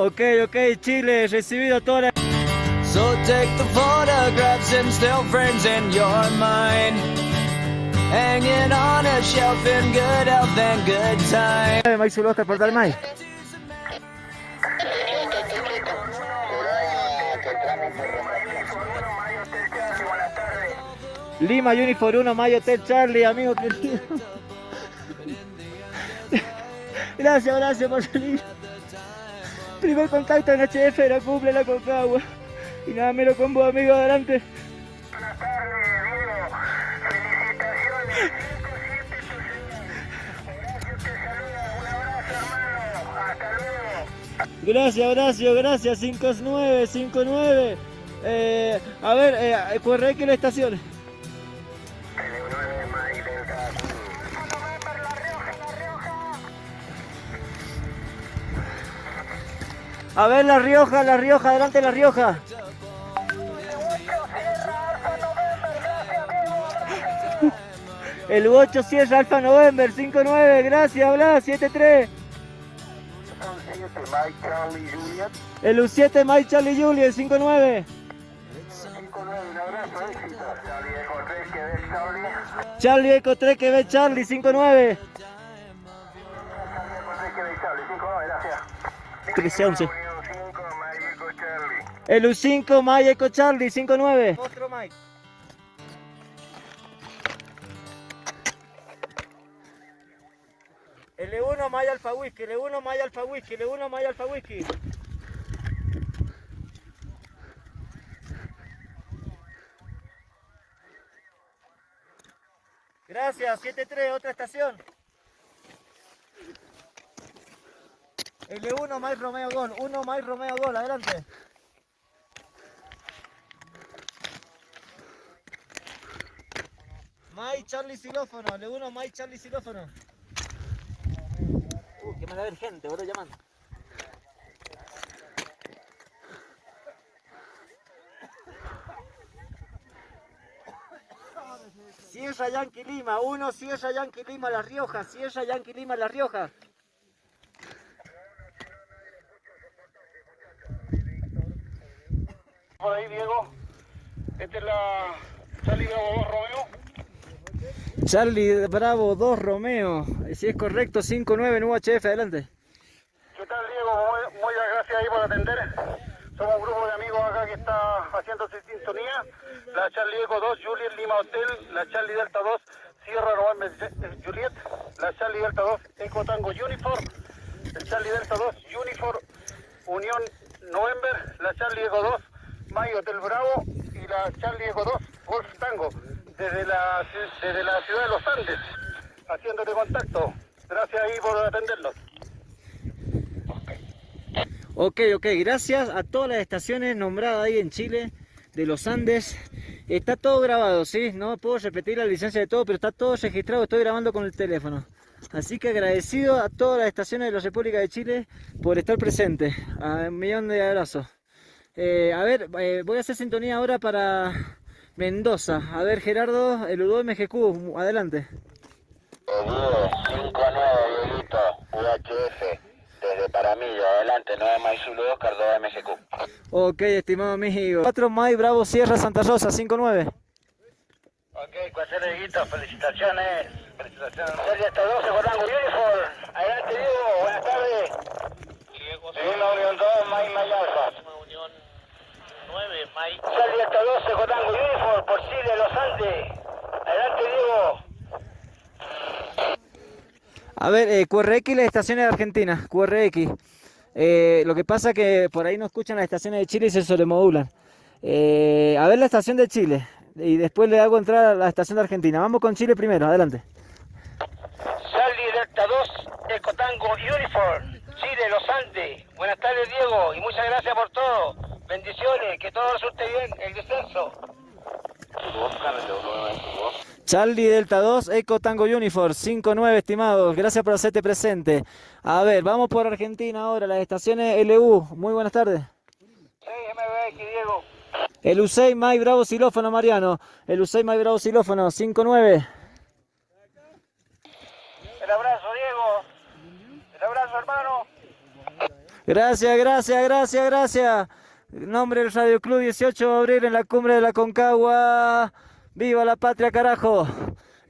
Ok, ok, Chile, recibido toda So take the photographs and still friends in your mind. Hanging on a shelf in good health and good time. Mike Zulu hasta el Mike. Lima Unifor 1 Mayo Hotel Charlie, amigo querido. gracias, gracias por salir. Primer contacto en HF de la cumple la Concagua. Y nada, me lo con vos, amigo, adelante. Buenas tardes, Diego. Felicitaciones. 5-7 Horacio te saluda. Un abrazo, hermano. Hasta luego. Gracias, Horacio. Gracias. 59, 59. Eh, a ver, eh, corre que la estación. A ver, La Rioja, La Rioja, adelante La Rioja. El U8 cierra Alfa November 5-9, gracias Blas, 7-3. El U7 Mike Charlie Juliet 5-9. 5-9, un Charlie Eco 3 que ve Charlie. Charlie Eco 3 que ve Charlie 5-9. Charlie Eco 3 que ve Charlie 5-9, gracias. 13-11. El U5 Mike Eco Charlie, 5-9. Otro Mike. L1 Maya Alfa Whisky, L1 Maya Alfa Whisky, L1 Maya Alfa Whisky. Gracias, 7-3, otra estación. L1 e Mike Romeo Gol, 1 Mike Romeo Gol, adelante. Mike, Charlie silófono, le uno Mike, Charlie silófono. Uh, que me va a ver gente, boludo, llamando. Sierra Yankee Lima, uno si Sierra Yankee Lima La Rioja, Sierra Yankee Lima La Rioja. Por ahí Diego, esta es la Charlie Bobo Romeo. Charlie Bravo 2 Romeo, si es correcto, 59 en UHF, adelante. ¿Qué tal Diego? Muy, muchas gracias ahí por atender. Somos un grupo de amigos acá que está haciendo su sintonía. La Charlie Eco 2, Juliet Lima Hotel, la Charlie Delta 2, Sierra Román eh, Juliet, la Charlie Delta 2, Eco Tango Uniform, la Charlie Delta 2, Uniform, Unión November, la Charlie Eco 2, Mayo Hotel Bravo y la Charlie Eco 2, Golf Tango desde la, ciudad de Los Andes, haciéndote contacto. Gracias ahí por atenderlos. Ok, ok, gracias a todas las estaciones nombradas ahí en Chile, de los Andes. Está todo grabado, ¿sí? No puedo repetir la licencia de todo, pero está todo registrado, estoy grabando con el teléfono. Así que agradecido a todas las estaciones de la República de Chile por estar presente. un millón de abrazos. Eh, a ver, eh, voy a hacer sintonía ahora para Mendoza. A ver, Gerardo, el 2 MGQ, adelante. Udo 59, UHF, desde Paramillo, adelante, 9 más Oscar 2 MGQ. Ok, estimado amigo. 4 May, Bravo Sierra, Santa Rosa, 59. Ok, cuatro Dieguito, felicitaciones. Felicitaciones. Sergio hasta 12, Juan Uniform. Adelante, Diego, buenas tardes. Diego, 1 2, May, May Alfa. 9, Mike. 2, hasta 12, Jotango Uniform, por Chile, Los Andes. Adelante, Diego. A ver, eh, QRX las estaciones de Argentina, QRX. Eh, lo que pasa es que por ahí no escuchan las estaciones de Chile y se sobremodulan. Eh, a ver la estación de Chile y después le hago entrar a la estación de Argentina. Vamos con Chile primero, adelante. Charlie Delta 2, Ecotango Uniform, Chile, Los Andes. Buenas tardes, Diego, y muchas gracias por todo. Bendiciones, que todo resulte bien, el descenso. Charlie Delta 2, Eco Tango Uniform, 5-9, estimados. Gracias por hacerte presente. A ver, vamos por Argentina ahora, las estaciones LU. Muy buenas tardes. Sí, MBX, Diego. El Usei May Bravo Silófono, Mariano. El Usei May Bravo Silófono, 5-9. Gracias, gracias, gracias, gracias. Nombre del Radio Club 18 de abril en la cumbre de la Concagua. Viva la patria, carajo.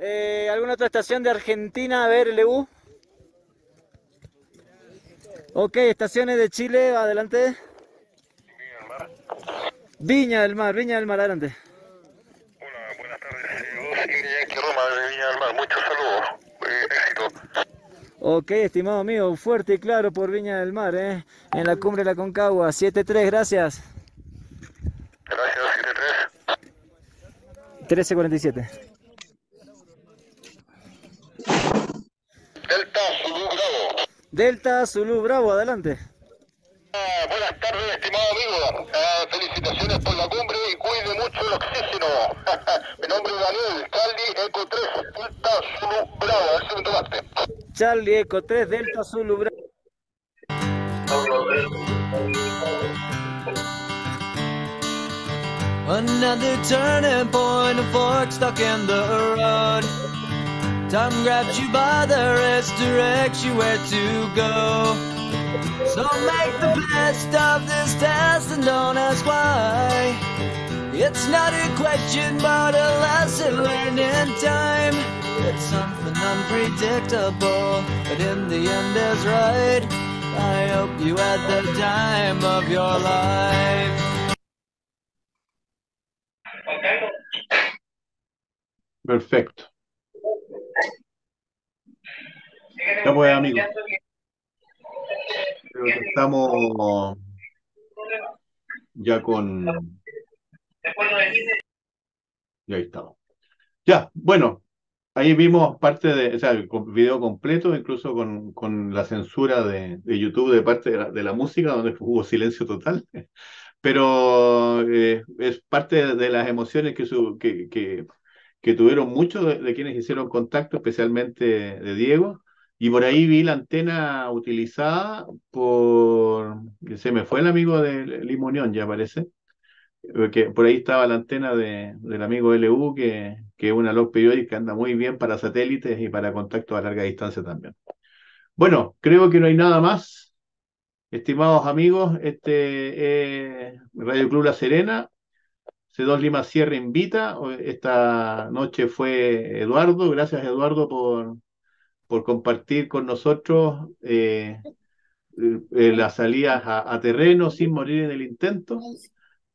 Eh, ¿Alguna otra estación de Argentina? A ver, LU. Ok, estaciones de Chile, adelante. Viña del Mar, Viña del Mar, Viña del Mar, adelante. Hola, buenas tardes. Eh, Viña del Mar, muchos Ok, estimado amigo, fuerte y claro por Viña del Mar, ¿eh? en la cumbre de la Concagua. 7-3, gracias. Gracias, 7-3. 13-47. Delta Zulu Bravo. Delta Zulu Bravo, adelante. Ah, buenas tardes, estimado amigo. Ah, felicitaciones por la cumbre y cuide mucho el oxígeno. Mi nombre es Daniel Caldi, Eco 3, Delta Zulu Bravo, Charlie Eco 3 Delta Another turning point, a fork stuck in the road. Time grabs you by the wrist, directs you where to go. So make the best of this test and don't ask why. It's not a question, but a lesson learned in time. It's something unpredictable, but in the end is right. I hope you had the time of your life. Perfecto. Ya pues, amigos. estamos ya con Y ahí estamos. Ya, bueno, ahí vimos parte de, o sea, video completo, incluso con, con la censura de, YouTube de parte de la, música, donde hubo silencio total. Pero eh, es parte de las emociones que, que, que, tuvieron muchos de, quienes hicieron contacto, especialmente de Diego. Y por ahí vi la antena utilizada por, se me fue el amigo de Limonión, ya parece, por ahí estaba la antena del amigo LU, que, que es una log periódica que anda muy bien para satélites y para contactos a larga distancia también. Bueno, creo que no hay nada más. Estimados amigos, este Radio Club La Serena, C2 Lima Sierra invita. Esta noche fue Eduardo. Gracias, Eduardo, por, por compartir con nosotros eh, eh, las salidas a terreno sin morir en el intento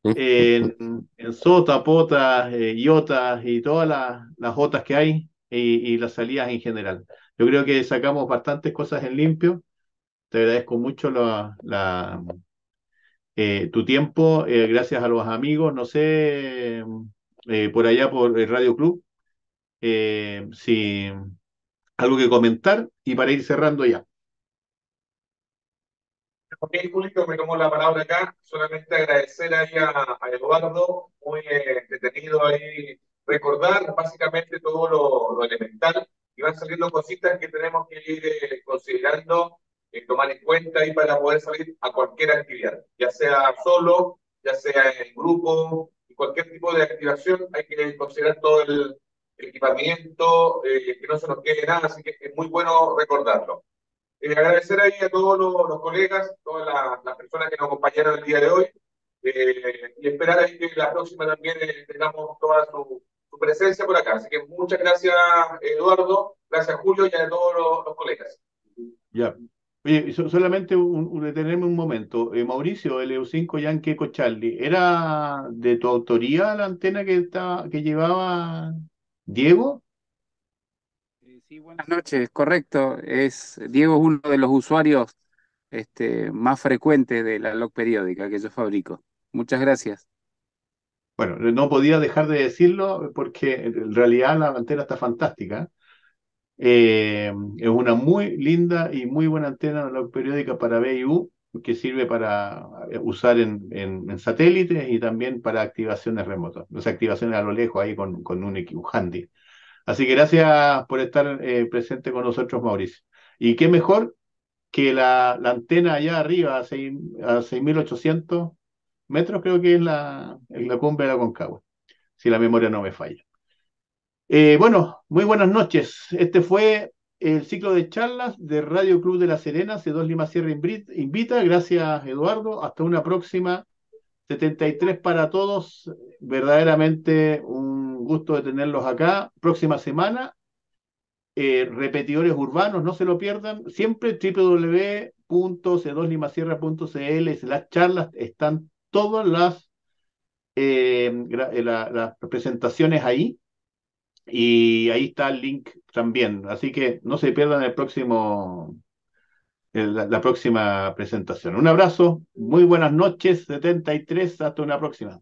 en, sota, potas, eh, IOTA y todas las, las jotas que hay y, las salidas en general. Yo creo que sacamos bastantes cosas en limpio. Te agradezco mucho la, eh, tu tiempo, eh, gracias a los amigos, no sé, por allá por el Radio Club, si algo que comentar y para ir cerrando ya. Ok, Julio, me tomo la palabra acá. Solamente agradecer ahí a, Eduardo, muy detenido eh, ahí, recordar básicamente todo lo, elemental y van saliendo cositas que tenemos que ir eh, considerando, eh, tomar en cuenta ahí para poder salir a cualquier actividad, ya sea solo, ya sea en grupo, cualquier tipo de activación hay que considerar todo el, equipamiento, eh, que no se nos quede nada, así que es muy bueno recordarlo agradecer ahí a todos los, los colegas, todas las, personas que nos acompañaron el día de hoy, eh, y esperar ahí que la próxima también eh, tengamos toda su, presencia por acá. Así que muchas gracias, Eduardo, gracias, Julio, y a todos los, colegas. Ya. Oye, solamente un, un, un momento. Eh, Mauricio, el 5 Yankee Charlie, ¿era de tu autoría la antena que, estaba, que llevaba Diego? buenas noches, correcto. Es, Diego es uno de los usuarios este, más frecuentes de la log periódica que yo fabrico. Muchas gracias. Bueno, no podía dejar de decirlo porque en realidad la antena está fantástica. Eh, es una muy linda y muy buena antena log periódica para BIU que sirve para usar en, satélite satélites y también para activaciones remotas, las activaciones a lo lejos ahí con, un, un handy. Así que gracias por estar eh, presente con nosotros, Mauricio. Y qué mejor que la, antena allá arriba, a 6800 a metros, creo que es la, la cumbre de la Concagua, si la memoria no me falla. Eh, bueno, muy buenas noches. Este fue el ciclo de charlas de Radio Club de la Serena, C2 Lima Sierra Invita. Gracias, Eduardo. Hasta una próxima. 73 para todos. Verdaderamente un gusto de tenerlos acá. Próxima semana, eh, repetidores urbanos, no se lo pierdan. Siempre www.c2limasierra.cl, las charlas, están todas las, eh, eh, las presentaciones ahí. Y ahí está el link también. Así que no se pierdan el próximo, la próxima presentación. Un abrazo, muy buenas noches, 73, hasta una próxima.